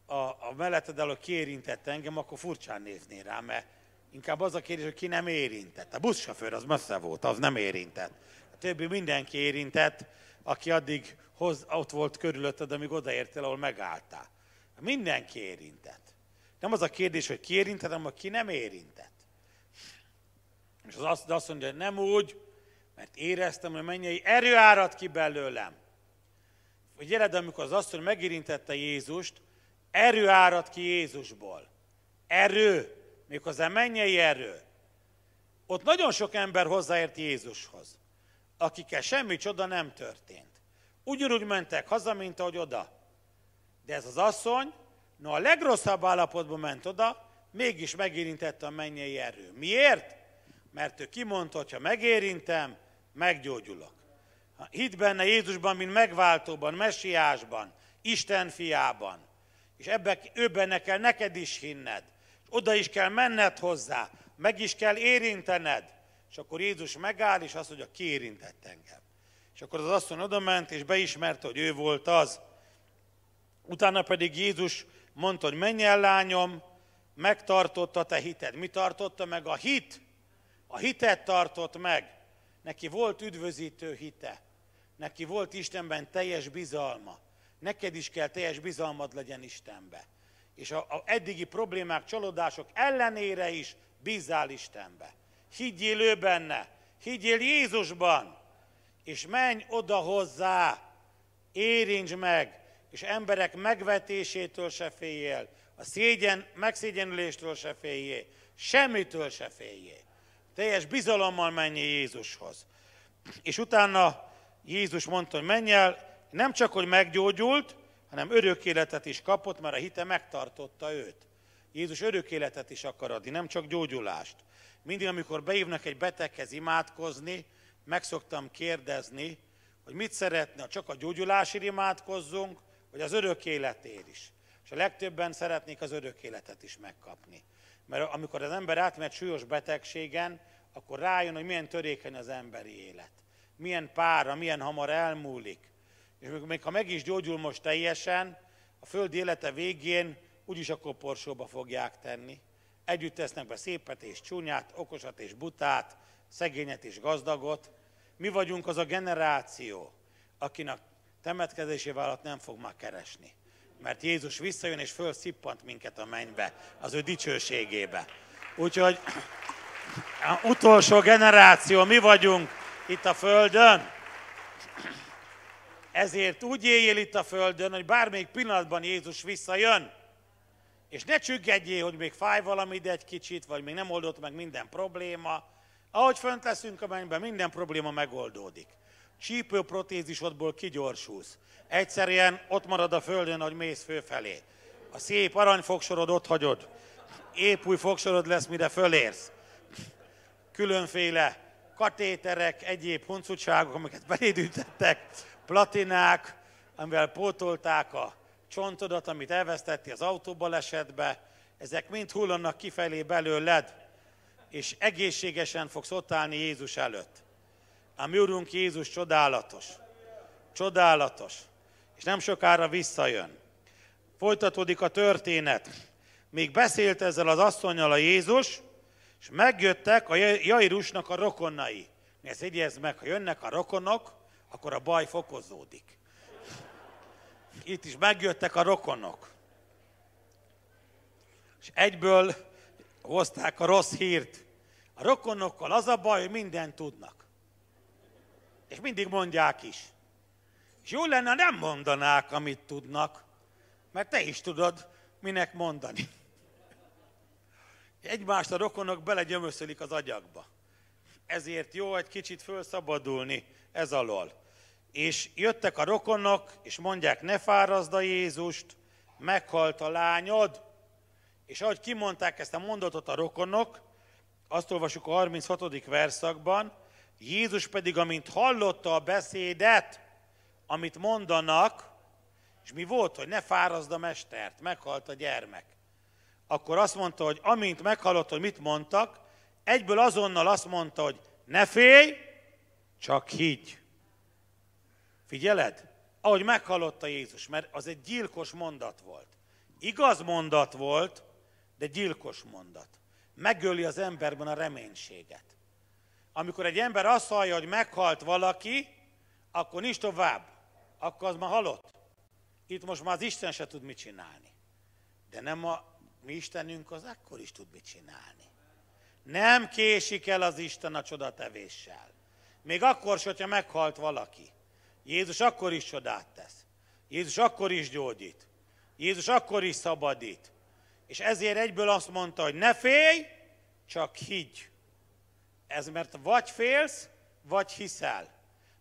a, a melletted elő, kiérintett engem, akkor furcsán néznél rá, mert inkább az a kérdés, hogy ki nem érintett. A buszsofőr az messze volt, az nem érintett. A többi mindenki érintett, aki addig hoz, ott volt körülötted, amíg odaértél, ahol megálltál. Mindenki érintett. Nem az a kérdés, hogy ki érintett, hanem aki nem érintett. És az azt, azt mondja, hogy nem úgy, mert éreztem, hogy mennyei erő árad ki belőlem. Hogy jeled, amikor az asszony megérintette Jézust, erő árad ki Jézusból. Erő, méghozzá mennyei erő. Ott nagyon sok ember hozzáért Jézushoz, akikkel semmi csoda nem történt. Ugyanúgy mentek haza, mint ahogy oda. De ez az asszony, no a legrosszabb állapotban ment oda, mégis megérintette a mennyei erő. Miért? Mert ő kimondta, hogy ha megérintem, meggyógyulok. Hidd benne Jézusban, mint megváltóban, messiásban, Isten fiában. És ebbe, benne kell neked is hinned. És Oda is kell menned hozzá, meg is kell érintened. És akkor Jézus megáll, és azt mondja, ki érintett engem. És akkor az asszony ment, és beismerte, hogy ő volt az. Utána pedig Jézus mondta, hogy menj el, lányom, megtartotta te hited. Mi tartotta meg? A hit. A hitet tartott meg. Neki volt üdvözítő hite, neki volt Istenben teljes bizalma. Neked is kell teljes bizalmad legyen Istenbe. És a, a eddigi problémák, csalódások ellenére is bízzál Istenbe. Higgyél ő benne, higgyél Jézusban, és menj oda hozzá, érincs meg, és emberek megvetésétől se féljél, a szégyen, megszégyenüléstől se féljél, semmitől se féljél teljes bizalommal menj Jézushoz. És utána Jézus mondta, hogy menj el, nem csak, hogy meggyógyult, hanem örök életet is kapott, mert a hite megtartotta őt. Jézus örök életet is akar adni, nem csak gyógyulást. Mindig, amikor beívnak egy beteghez imádkozni, meg szoktam kérdezni, hogy mit szeretne, csak a gyógyulásért imádkozzunk, vagy az örök életért is. És a legtöbben szeretnék az örök életet is megkapni. Mert amikor az ember átmegy súlyos betegségen, akkor rájön, hogy milyen törékeny az emberi élet. Milyen pára, milyen hamar elmúlik. És még ha meg is gyógyul most teljesen, a föld élete végén úgyis a koporsóba fogják tenni. Együtt tesznek be szépet és csúnyát, okosat és butát, szegényet és gazdagot. Mi vagyunk az a generáció, akinek temetkezési vállalat nem fog már keresni mert Jézus visszajön és fölszippant minket a mennybe, az ő dicsőségébe. Úgyhogy <clears throat> a utolsó generáció, mi vagyunk itt a Földön, ezért úgy éljél itt a Földön, hogy bármelyik pillanatban Jézus visszajön, és ne csüggedjél, hogy még fáj valamit egy kicsit, vagy még nem oldott meg minden probléma. Ahogy fönt leszünk a mennyben, minden probléma megoldódik csípőprotézisodból kigyorsulsz. Egyszerűen ott marad a földön, hogy mész fölfelé. A szép aranyfogsorod ott hagyod. Épp új fogsorod lesz, mire fölérsz. Különféle katéterek, egyéb huncutságok, amiket belédültettek, platinák, amivel pótolták a csontodat, amit elvesztettél az autóbalesetbe, ezek mind hullannak kifelé belőled, és egészségesen fogsz ott állni Jézus előtt mi Urunk Jézus csodálatos. Csodálatos. És nem sokára visszajön. Folytatódik a történet. Még beszélt ezzel az asszonyjal a Jézus, és megjöttek a Jairusnak a rokonnai. Ezt igyezd meg, ha jönnek a rokonok, akkor a baj fokozódik. Itt is megjöttek a rokonok. És egyből hozták a rossz hírt. A rokonokkal az a baj, hogy mindent tudnak. És mindig mondják is. És jó lenne, nem mondanák, amit tudnak, mert te is tudod, minek mondani. Egymást a rokonok belegyömöszölik az agyakba. Ezért jó egy kicsit fölszabadulni ez alól. És jöttek a rokonok, és mondják, ne fárazd a Jézust, meghalt a lányod. És ahogy kimondták ezt a mondatot a rokonok, azt olvasjuk a 36. verszakban, Jézus pedig, amint hallotta a beszédet, amit mondanak, és mi volt, hogy ne fárazd a mestert, meghalt a gyermek. Akkor azt mondta, hogy amint meghallott, hogy mit mondtak, egyből azonnal azt mondta, hogy ne félj, csak higgy. Figyeled? Ahogy meghallotta Jézus, mert az egy gyilkos mondat volt. Igaz mondat volt, de gyilkos mondat. Megöli az emberben a reménységet. Amikor egy ember azt hallja, hogy meghalt valaki, akkor nincs tovább. Akkor az már halott. Itt most már az Isten se tud mit csinálni. De nem a mi Istenünk az akkor is tud mit csinálni. Nem késik el az Isten a csodatevéssel. Még akkor is, hogyha meghalt valaki. Jézus akkor is csodát tesz. Jézus akkor is gyógyít. Jézus akkor is szabadít. És ezért egyből azt mondta, hogy ne félj, csak higgy. Ez mert vagy félsz, vagy hiszel.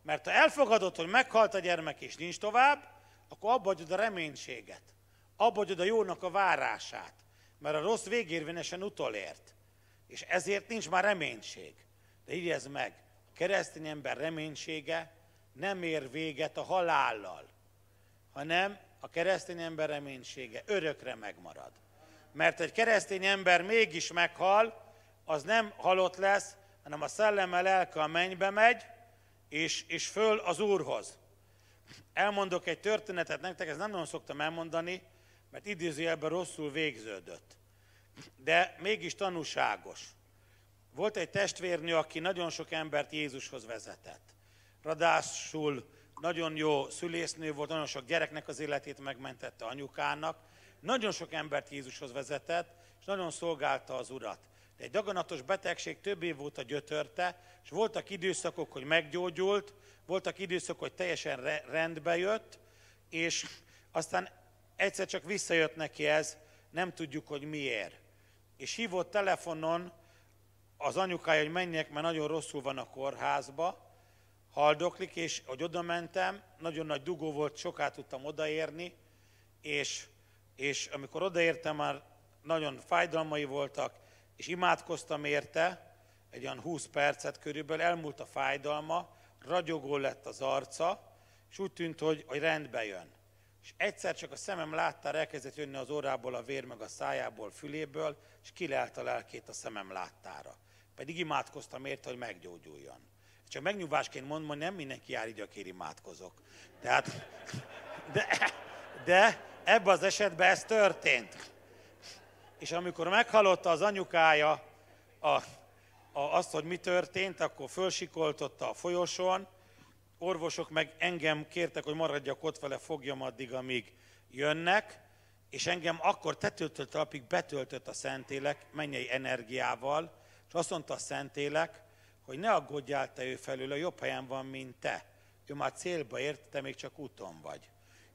Mert ha elfogadod, hogy meghalt a gyermek és nincs tovább, akkor abba hagyod a reménységet. Abba hagyod a jónak a várását. Mert a rossz végérvényesen utolért. És ezért nincs már reménység. De így ez meg, a keresztény ember reménysége nem ér véget a halállal, hanem a keresztény ember reménysége örökre megmarad. Mert egy keresztény ember mégis meghal, az nem halott lesz, hanem a szelleme lelke a mennybe megy, és, és föl az Úrhoz. Elmondok egy történetet nektek, ezt nem nagyon szoktam elmondani, mert idézőjelben rosszul végződött. De mégis tanúságos. Volt egy testvérnő, aki nagyon sok embert Jézushoz vezetett. Radásul nagyon jó szülésznő volt, nagyon sok gyereknek az életét megmentette anyukának. Nagyon sok embert Jézushoz vezetett, és nagyon szolgálta az Urat. De egy daganatos betegség több év óta gyötörte, és voltak időszakok, hogy meggyógyult, voltak időszakok, hogy teljesen rendbe jött, és aztán egyszer csak visszajött neki ez, nem tudjuk, hogy miért. És hívott telefonon az anyukája, hogy menjek, mert nagyon rosszul van a kórházba, haldoklik, és hogy oda mentem, nagyon nagy dugó volt, soká tudtam odaérni, és, és amikor odaértem, már nagyon fájdalmai voltak, és imádkoztam érte, egy olyan 20 percet körülbelül, elmúlt a fájdalma, ragyogó lett az arca, és úgy tűnt, hogy, hogy rendbe jön. És egyszer csak a szemem láttára elkezdett jönni az órából a vér, meg a szájából, füléből, és kilelt a lelkét a szemem láttára. Pedig imádkoztam érte, hogy meggyógyuljon. Csak megnyugvásként mondom, hogy nem mindenki jár így, akért imádkozok. Tehát, de, de ebben az esetben ez történt. És amikor meghalotta az anyukája a, a, azt, hogy mi történt, akkor fölsikoltotta a folyosón, orvosok meg engem kértek, hogy maradjak ott vele, fogjam addig, amíg jönnek, és engem akkor tetőtől talpig betöltött a Szentélek mennyei energiával, és azt mondta a Szentélek, hogy ne aggódjál te ő felül, a jobb helyen van, mint te. Ő már célba ért, te még csak úton vagy.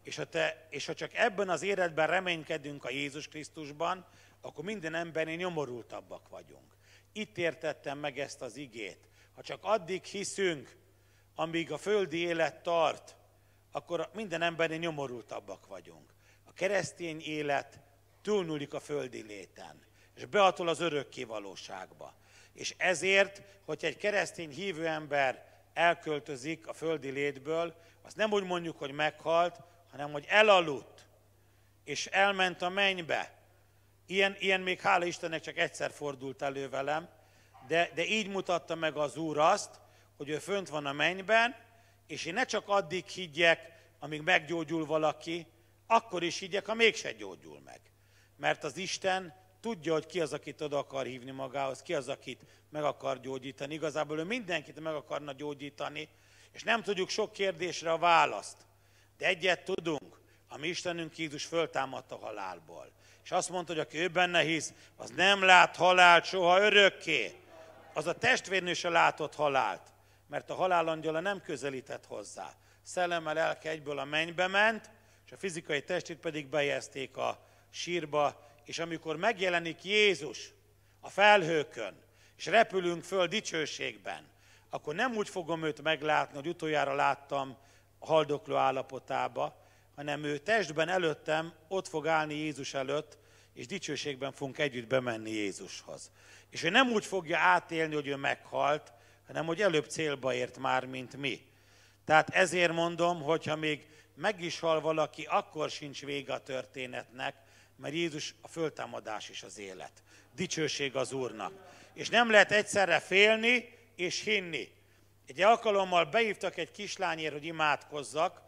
És ha, te, és ha csak ebben az életben reménykedünk a Jézus Krisztusban, akkor minden emberi nyomorultabbak vagyunk. Itt értettem meg ezt az igét. Ha csak addig hiszünk, amíg a földi élet tart, akkor minden emberi nyomorultabbak vagyunk. A keresztény élet túlnyúlik a földi léten, és beatol az örökké valóságba. És ezért, hogyha egy keresztény hívő ember elköltözik a földi létből, azt nem úgy mondjuk, hogy meghalt, hanem hogy elaludt, és elment a mennybe, Ilyen, ilyen még hála Istennek csak egyszer fordult elő velem, de, de így mutatta meg az Úr azt, hogy ő fönt van a mennyben, és én ne csak addig higgyek, amíg meggyógyul valaki, akkor is higgyek, ha mégse gyógyul meg. Mert az Isten tudja, hogy ki az, akit oda akar hívni magához, ki az, akit meg akar gyógyítani. Igazából ő mindenkit meg akarna gyógyítani, és nem tudjuk sok kérdésre a választ. De egyet tudunk, a mi Istenünk Jézus föltámadt a halálból és azt mondta, hogy aki ő benne hisz, az nem lát halált soha örökké. Az a testvérnő se látott halált, mert a halálangyala nem közelített hozzá. Szellemmel elke egyből a mennybe ment, és a fizikai testét pedig bejezték a sírba, és amikor megjelenik Jézus a felhőkön, és repülünk föl dicsőségben, akkor nem úgy fogom őt meglátni, hogy utoljára láttam a haldokló állapotába, hanem ő testben előttem ott fog állni Jézus előtt, és dicsőségben fogunk együtt bemenni Jézushoz. És ő nem úgy fogja átélni, hogy ő meghalt, hanem hogy előbb célba ért már, mint mi. Tehát ezért mondom, hogy ha még meg is hal valaki, akkor sincs vége a történetnek, mert Jézus a föltámadás is az élet. Dicsőség az Úrnak. És nem lehet egyszerre félni és hinni. Egy alkalommal beívtak egy kislányért, hogy imádkozzak,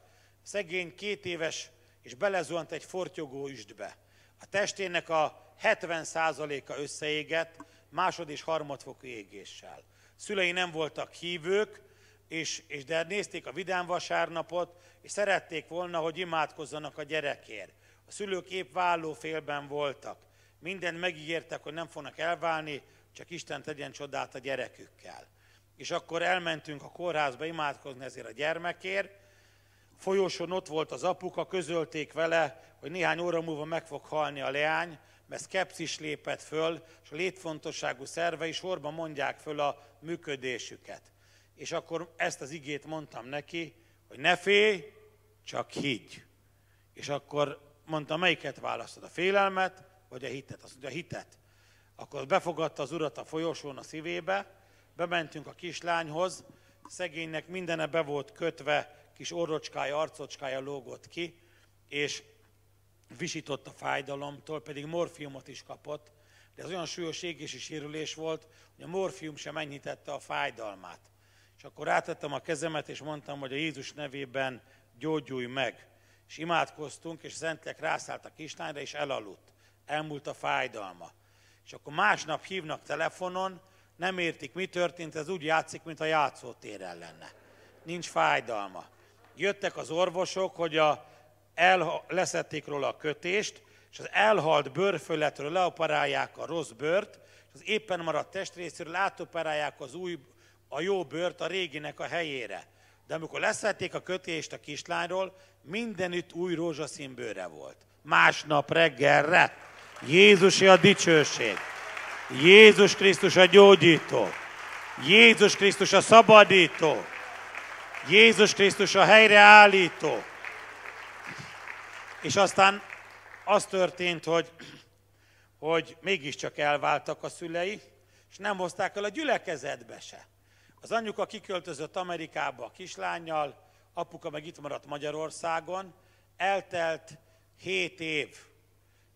Szegény két éves, és belezuhant egy fortyogó üstbe. A testének a 70%-a összeégett, másod és harmadfokú égéssel. Szülei nem voltak hívők, és, és de nézték a vidám vasárnapot, és szerették volna, hogy imádkozzanak a gyerekért. A szülők épp válló félben voltak. Minden megígértek, hogy nem fognak elválni, csak Isten tegyen csodát a gyerekükkel. És akkor elmentünk a kórházba imádkozni ezért a gyermekért, folyosón ott volt az apuka, közölték vele, hogy néhány óra múlva meg fog halni a leány, mert szkepszis lépett föl, és a létfontosságú szervei sorban mondják föl a működésüket. És akkor ezt az igét mondtam neki, hogy ne félj, csak higgy. És akkor mondta, melyiket választod, a félelmet, vagy a hitet? Azt mondja, a hitet. Akkor befogadta az urat a folyosón a szívébe, bementünk a kislányhoz, szegénynek mindene be volt kötve, kis orrocskája, arcocskája lógott ki, és visított a fájdalomtól, pedig morfiumot is kapott, de ez olyan súlyos égési sérülés volt, hogy a morfium sem enyhítette a fájdalmát. És akkor rátettem a kezemet, és mondtam, hogy a Jézus nevében gyógyulj meg. És imádkoztunk, és szentek rászállt a kislányra, és elaludt. Elmúlt a fájdalma. És akkor másnap hívnak telefonon, nem értik, mi történt, ez úgy játszik, mint a játszótéren lenne. Nincs fájdalma jöttek az orvosok, hogy a, el, leszették róla a kötést, és az elhalt bőrfölletről leoperálják a rossz bőrt, és az éppen maradt testrészről átoperálják az új, a jó bőrt a réginek a helyére. De amikor leszették a kötést a kislányról, mindenütt új rózsaszín bőre volt. Másnap reggelre. Jézusé a dicsőség. Jézus Krisztus a gyógyító. Jézus Krisztus a szabadító. Jézus Krisztus a helyreállító. És aztán az történt, hogy, hogy mégiscsak elváltak a szülei, és nem hozták el a gyülekezetbe se. Az anyuka kiköltözött Amerikába a kislányjal, apuka meg itt maradt Magyarországon, eltelt hét év,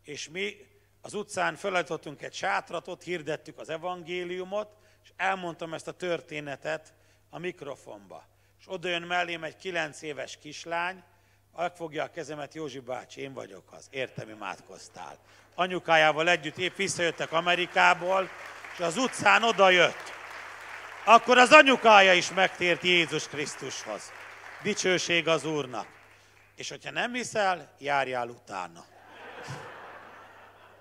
és mi az utcán felajtottunk egy sátrat, ott hirdettük az evangéliumot, és elmondtam ezt a történetet a mikrofonba és oda jön mellém egy kilenc éves kislány, fogja a kezemet, Józsi bácsi, én vagyok az, értem, imádkoztál. Anyukájával együtt épp visszajöttek Amerikából, és az utcán oda jött. Akkor az anyukája is megtért Jézus Krisztushoz. Dicsőség az Úrnak. És hogyha nem hiszel, járjál utána.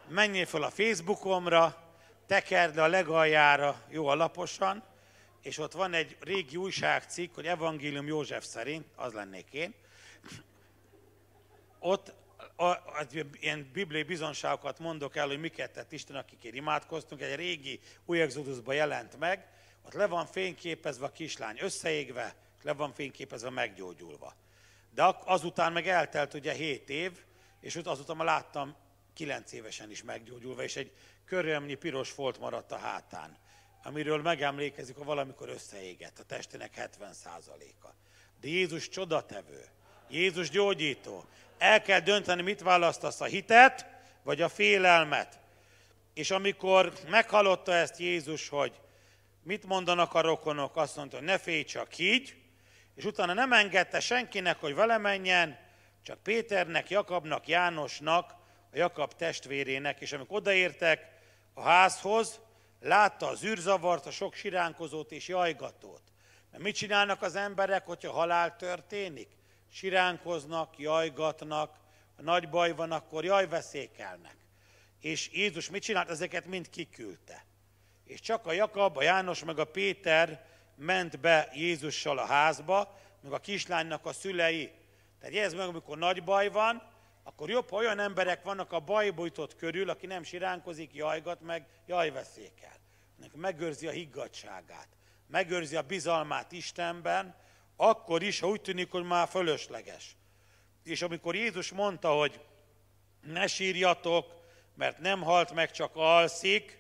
Menjél fel a Facebookomra, tekerd le a legaljára, jó alaposan, és ott van egy régi újságcikk, hogy Evangélium József szerint, az lennék én, ott a, a, ilyen bibliai bizonságokat mondok el, hogy miket tett Isten, akikért imádkoztunk, egy régi új exodusban jelent meg, ott le van fényképezve a kislány összeégve, le van fényképezve meggyógyulva. De azután meg eltelt ugye 7 év, és ott azután már láttam 9 évesen is meggyógyulva, és egy körömnyi piros folt maradt a hátán amiről megemlékezik, ha valamikor összeégett, a testének 70%-a. De Jézus csodatevő, Jézus gyógyító. El kell dönteni, mit választasz, a hitet vagy a félelmet. És amikor meghalotta ezt Jézus, hogy mit mondanak a rokonok, azt mondta, ne félj csak így, és utána nem engedte senkinek, hogy vele menjen, csak Péternek, Jakabnak, Jánosnak, a Jakab testvérének, és amikor odaértek a házhoz, Látta az űrzavart, a sok siránkozót és jajgatót. Mert mit csinálnak az emberek, hogyha halál történik? Siránkoznak, jajgatnak, ha nagy baj van, akkor jaj veszékelnek. És Jézus mit csinált? Ezeket mind kiküldte. És csak a Jakab, a János meg a Péter ment be Jézussal a házba, meg a kislánynak a szülei. Tehát jegyezd meg, amikor nagy baj van, akkor jobb, ha olyan emberek vannak a bajbújtott körül, aki nem siránkozik, jajgat meg, jaj veszékel. Megőrzi a higgadságát, megőrzi a bizalmát Istenben, akkor is, ha úgy tűnik, hogy már fölösleges. És amikor Jézus mondta, hogy ne sírjatok, mert nem halt meg, csak alszik,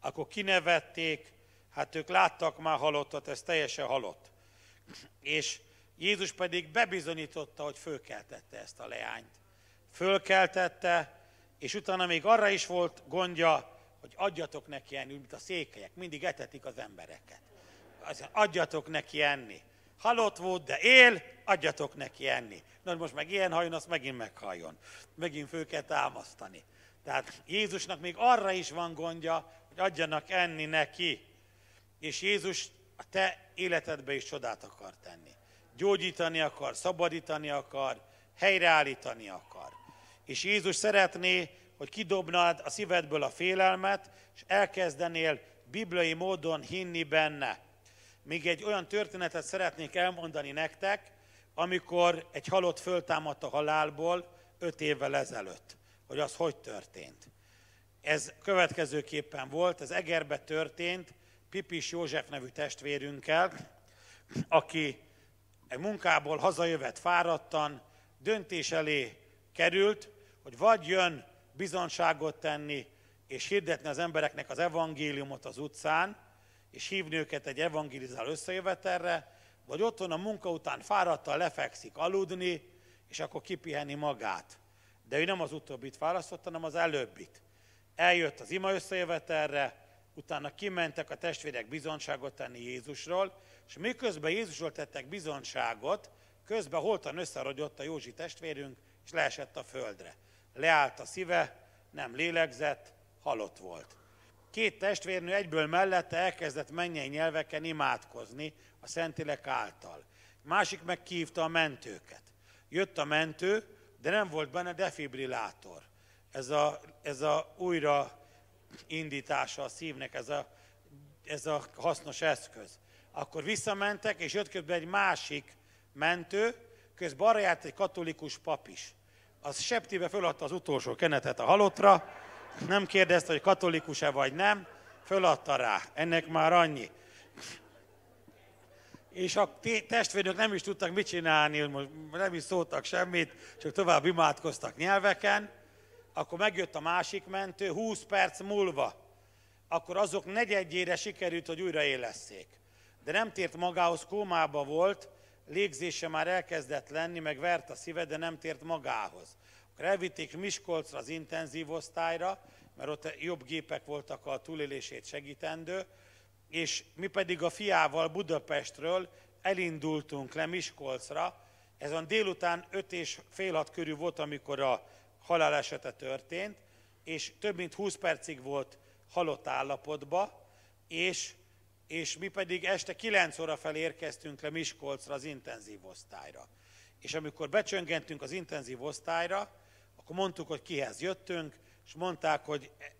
akkor kinevették, hát ők láttak már halottat, ez teljesen halott. És Jézus pedig bebizonyította, hogy fölkeltette ezt a leányt fölkeltette, és utána még arra is volt gondja, hogy adjatok neki enni, mint a székelyek, mindig etetik az embereket. Aztán adjatok neki enni. Halott volt, de él, adjatok neki enni. Na most meg ilyen hajon, azt megint meghalljon. Megint föl kell támasztani. Tehát Jézusnak még arra is van gondja, hogy adjanak enni neki. És Jézus a te életedbe is csodát akar tenni. Gyógyítani akar, szabadítani akar, helyreállítani akar és Jézus szeretné, hogy kidobnád a szívedből a félelmet, és elkezdenél bibliai módon hinni benne. Még egy olyan történetet szeretnék elmondani nektek, amikor egy halott föltámadt a halálból öt évvel ezelőtt, hogy az hogy történt. Ez következőképpen volt, ez Egerbe történt, Pipis József nevű testvérünkkel, aki egy munkából hazajövet fáradtan, döntés elé került, hogy vagy jön bizonságot tenni, és hirdetni az embereknek az evangéliumot az utcán, és hívni őket egy evangelizál összejövetelre, vagy otthon a munka után fáradtan lefekszik aludni, és akkor kipiheni magát. De ő nem az utóbbit választotta, hanem az előbbit. Eljött az ima összejövetelre, utána kimentek a testvérek bizonságot tenni Jézusról, és miközben Jézusról tettek bizonságot, közben holtan összeragyott a Józsi testvérünk, és leesett a földre leállt a szíve, nem lélegzett, halott volt. Két testvérnő egyből mellette elkezdett mennyei nyelveken imádkozni a szentilek által. Másik meg kívta a mentőket. Jött a mentő, de nem volt benne defibrillátor. Ez a, ez a újra indítása a szívnek, ez a, ez a hasznos eszköz. Akkor visszamentek, és jött közben egy másik mentő, közben arra járt egy katolikus pap is az septibe föladta az utolsó kenetet a halottra, nem kérdezte, hogy katolikus-e vagy nem, föladta rá. Ennek már annyi. És a testvérök nem is tudtak mit csinálni, nem is szóltak semmit, csak tovább imádkoztak nyelveken. Akkor megjött a másik mentő, 20 perc múlva. Akkor azok negyedjére sikerült, hogy újra élesszék. De nem tért magához, kómába volt, légzése már elkezdett lenni, meg vert a szíve, de nem tért magához. Akkor elvitték Miskolcra az intenzív osztályra, mert ott jobb gépek voltak a túlélését segítendő, és mi pedig a fiával Budapestről elindultunk le Miskolcra. a délután 5 és fél hat körül volt, amikor a halálesete történt, és több mint 20 percig volt halott állapotba, és és mi pedig este 9 óra felé érkeztünk le Miskolcra az intenzív osztályra. És amikor becsöngentünk az intenzív osztályra, akkor mondtuk, hogy kihez jöttünk, és mondták, hogy e,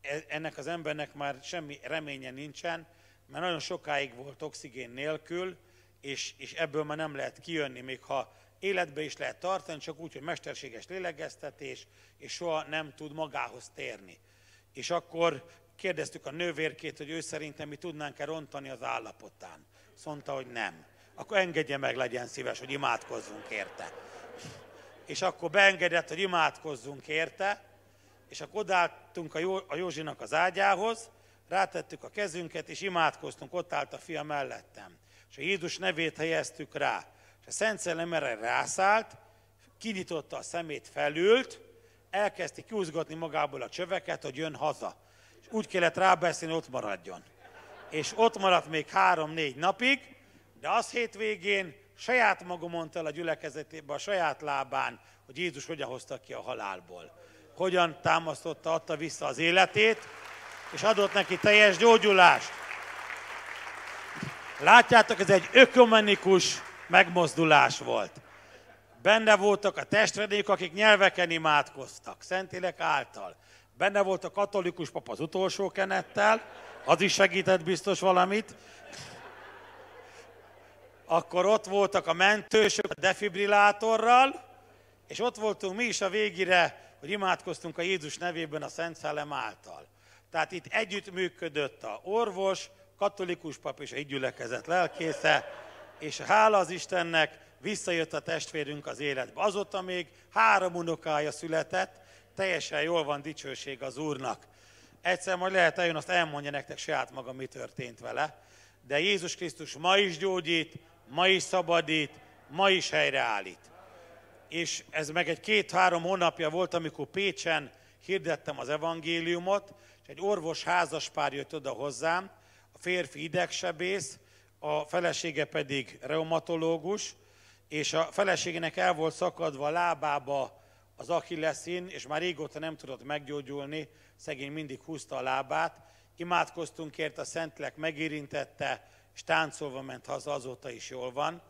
e, ennek az embernek már semmi reménye nincsen, mert nagyon sokáig volt oxigén nélkül, és, és ebből már nem lehet kijönni, még ha életbe is lehet tartani, csak úgy, hogy mesterséges lélegeztetés, és soha nem tud magához térni. És akkor Kérdeztük a nővérkét, hogy ő szerintem mi tudnánk-e rontani az állapotán. Azt mondta, hogy nem. Akkor engedje meg, legyen szíves, hogy imádkozzunk érte. És akkor beengedett, hogy imádkozzunk érte, és akkor odálltunk a, Jó- a Józsinak az ágyához, rátettük a kezünket, és imádkoztunk, ott állt a fia mellettem. És a Jézus nevét helyeztük rá. És a Szent Szellem erre rászállt, kinyitotta a szemét, felült, elkezdte kiúzgatni magából a csöveket, hogy jön haza és úgy kellett rábeszélni, ott maradjon. És ott maradt még három-négy napig, de az hétvégén saját maga mondta el a gyülekezetében, a saját lábán, hogy Jézus hogyan hozta ki a halálból. Hogyan támasztotta, adta vissza az életét, és adott neki teljes gyógyulást. Látjátok, ez egy ökumenikus megmozdulás volt. Benne voltak a testvedék, akik nyelveken imádkoztak, Szentélek által. Benne volt a katolikus pap az utolsó kenettel, az is segített biztos valamit. Akkor ott voltak a mentősök a defibrillátorral, és ott voltunk mi is a végére, hogy imádkoztunk a Jézus nevében a Szent Szellem által. Tehát itt együtt működött a orvos, katolikus pap és a gyülekezet lelkésze, és hála az Istennek visszajött a testvérünk az életbe. Azóta még három unokája született, teljesen jól van dicsőség az Úrnak. Egyszer majd lehet eljön, azt elmondja nektek saját maga, mi történt vele. De Jézus Krisztus ma is gyógyít, ma is szabadít, ma is helyreállít. És ez meg egy két-három hónapja volt, amikor Pécsen hirdettem az evangéliumot, és egy orvos házaspár jött oda hozzám, a férfi idegsebész, a felesége pedig reumatológus, és a feleségének el volt szakadva a lábába az Achilleszín, és már régóta nem tudott meggyógyulni, szegény mindig húzta a lábát. Imádkoztunk ért, a Szentlek megérintette, és táncolva ment haza, azóta is jól van.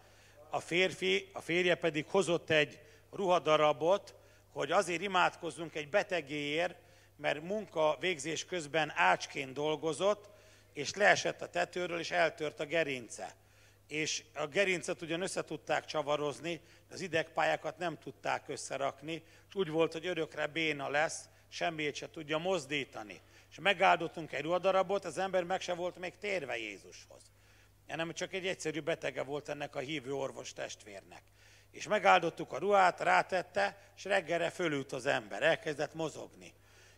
A férfi, a férje pedig hozott egy ruhadarabot, hogy azért imádkozzunk egy betegéért, mert munka végzés közben ácsként dolgozott, és leesett a tetőről, és eltört a gerince és a gerincet ugyan össze tudták csavarozni, de az idegpályákat nem tudták összerakni, és úgy volt, hogy örökre béna lesz, semmiért se tudja mozdítani. És megáldottunk egy ruhadarabot, az ember meg se volt még térve Jézushoz. Nem csak egy egyszerű betege volt ennek a hívő orvos testvérnek. És megáldottuk a ruhát, rátette, és reggelre fölült az ember, elkezdett mozogni.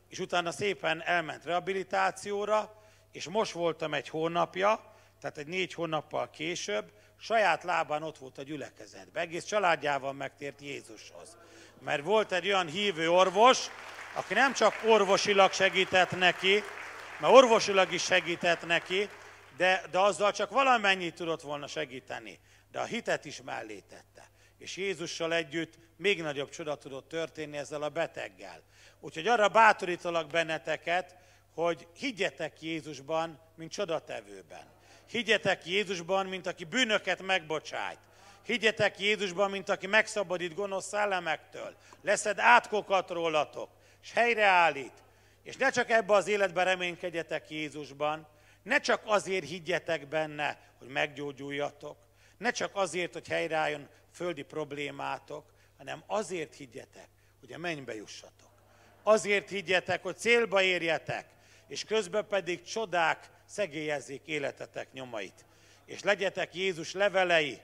És utána szépen elment rehabilitációra, és most voltam egy hónapja, tehát egy négy hónappal később, saját lábán ott volt a gyülekezetben, egész családjával megtért Jézushoz. Mert volt egy olyan hívő orvos, aki nem csak orvosilag segített neki, mert orvosilag is segített neki, de, de azzal csak valamennyit tudott volna segíteni. De a hitet is mellé tette. És Jézussal együtt még nagyobb csoda tudott történni ezzel a beteggel. Úgyhogy arra bátorítalak benneteket, hogy higgyetek Jézusban, mint csodatevőben. Higgyetek Jézusban, mint aki bűnöket megbocsájt. Higgyetek Jézusban, mint aki megszabadít gonosz szellemektől. Leszed átkokat rólatok, és helyreállít. És ne csak ebbe az életbe reménykedjetek Jézusban, ne csak azért higgyetek benne, hogy meggyógyuljatok, ne csak azért, hogy helyreálljon földi problémátok, hanem azért higgyetek, hogy a mennybe jussatok. Azért higgyetek, hogy célba érjetek, és közben pedig csodák szegélyezzék életetek nyomait. És legyetek Jézus levelei,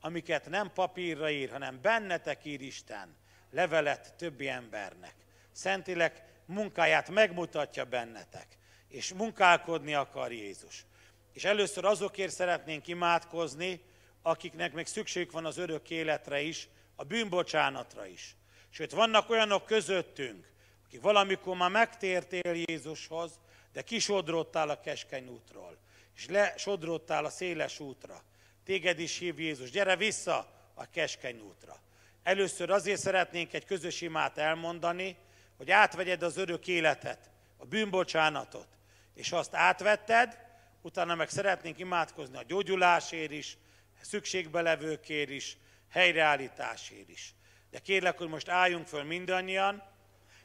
amiket nem papírra ír, hanem bennetek ír Isten, levelet többi embernek. Szentileg munkáját megmutatja bennetek, és munkálkodni akar Jézus. És először azokért szeretnénk imádkozni, akiknek még szükség van az örök életre is, a bűnbocsánatra is. Sőt, vannak olyanok közöttünk, akik valamikor már megtértél Jézushoz, de kisodrottál a keskeny útról, és lesodrottál a széles útra. Téged is hív Jézus, gyere vissza a keskeny útra. Először azért szeretnénk egy közös imát elmondani, hogy átvegyed az örök életet, a bűnbocsánatot, és azt átvetted, utána meg szeretnénk imádkozni a gyógyulásért is, szükségbelevőkért is, helyreállításért is. De kérlek, hogy most álljunk föl mindannyian,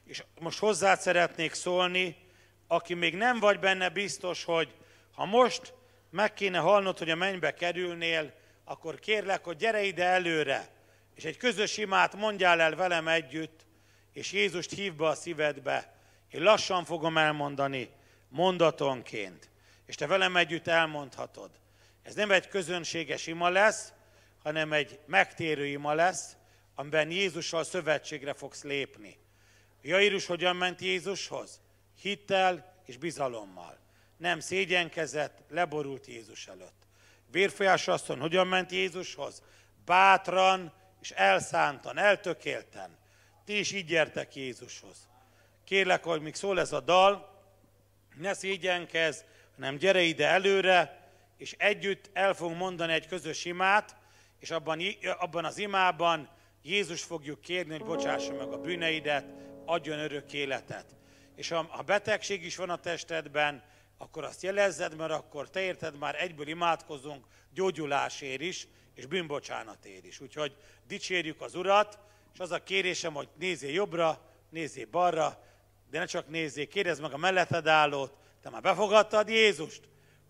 és most hozzá szeretnék szólni aki még nem vagy benne biztos, hogy ha most meg kéne halnod, hogy a mennybe kerülnél, akkor kérlek, hogy gyere ide előre, és egy közös imát mondjál el velem együtt, és Jézust hív be a szívedbe. Én lassan fogom elmondani, mondatonként. És te velem együtt elmondhatod. Ez nem egy közönséges ima lesz, hanem egy megtérő ima lesz, amiben Jézussal szövetségre fogsz lépni. Jairus hogyan ment Jézushoz? hittel és bizalommal. Nem szégyenkezett, leborult Jézus előtt. Vérfolyás asszony hogyan ment Jézushoz? Bátran és elszántan, eltökélten. Ti is így gyertek Jézushoz. Kérlek, hogy még szól ez a dal, ne szégyenkezz, hanem gyere ide előre, és együtt el fogunk mondani egy közös imát, és abban, abban az imában Jézus fogjuk kérni, hogy bocsássa meg a bűneidet, adjon örök életet és ha, a betegség is van a testedben, akkor azt jelezzed, mert akkor te érted, már egyből imádkozunk gyógyulásért is, és bűnbocsánatért is. Úgyhogy dicsérjük az Urat, és az a kérésem, hogy nézzél jobbra, nézzél balra, de ne csak nézzél, kérdezd meg a melletted állót, te már befogadtad Jézust?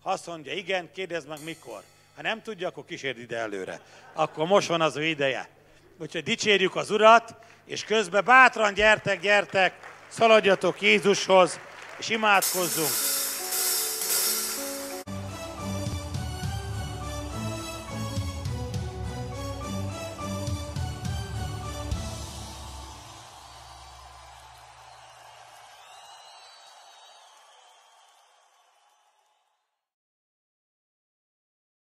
Ha azt mondja, igen, kérdezd meg mikor. Ha nem tudja, akkor kísérd ide előre. Akkor most van az ő ideje. Úgyhogy dicsérjük az Urat, és közben bátran gyertek, gyertek, szaladjatok Jézushoz, és imádkozzunk.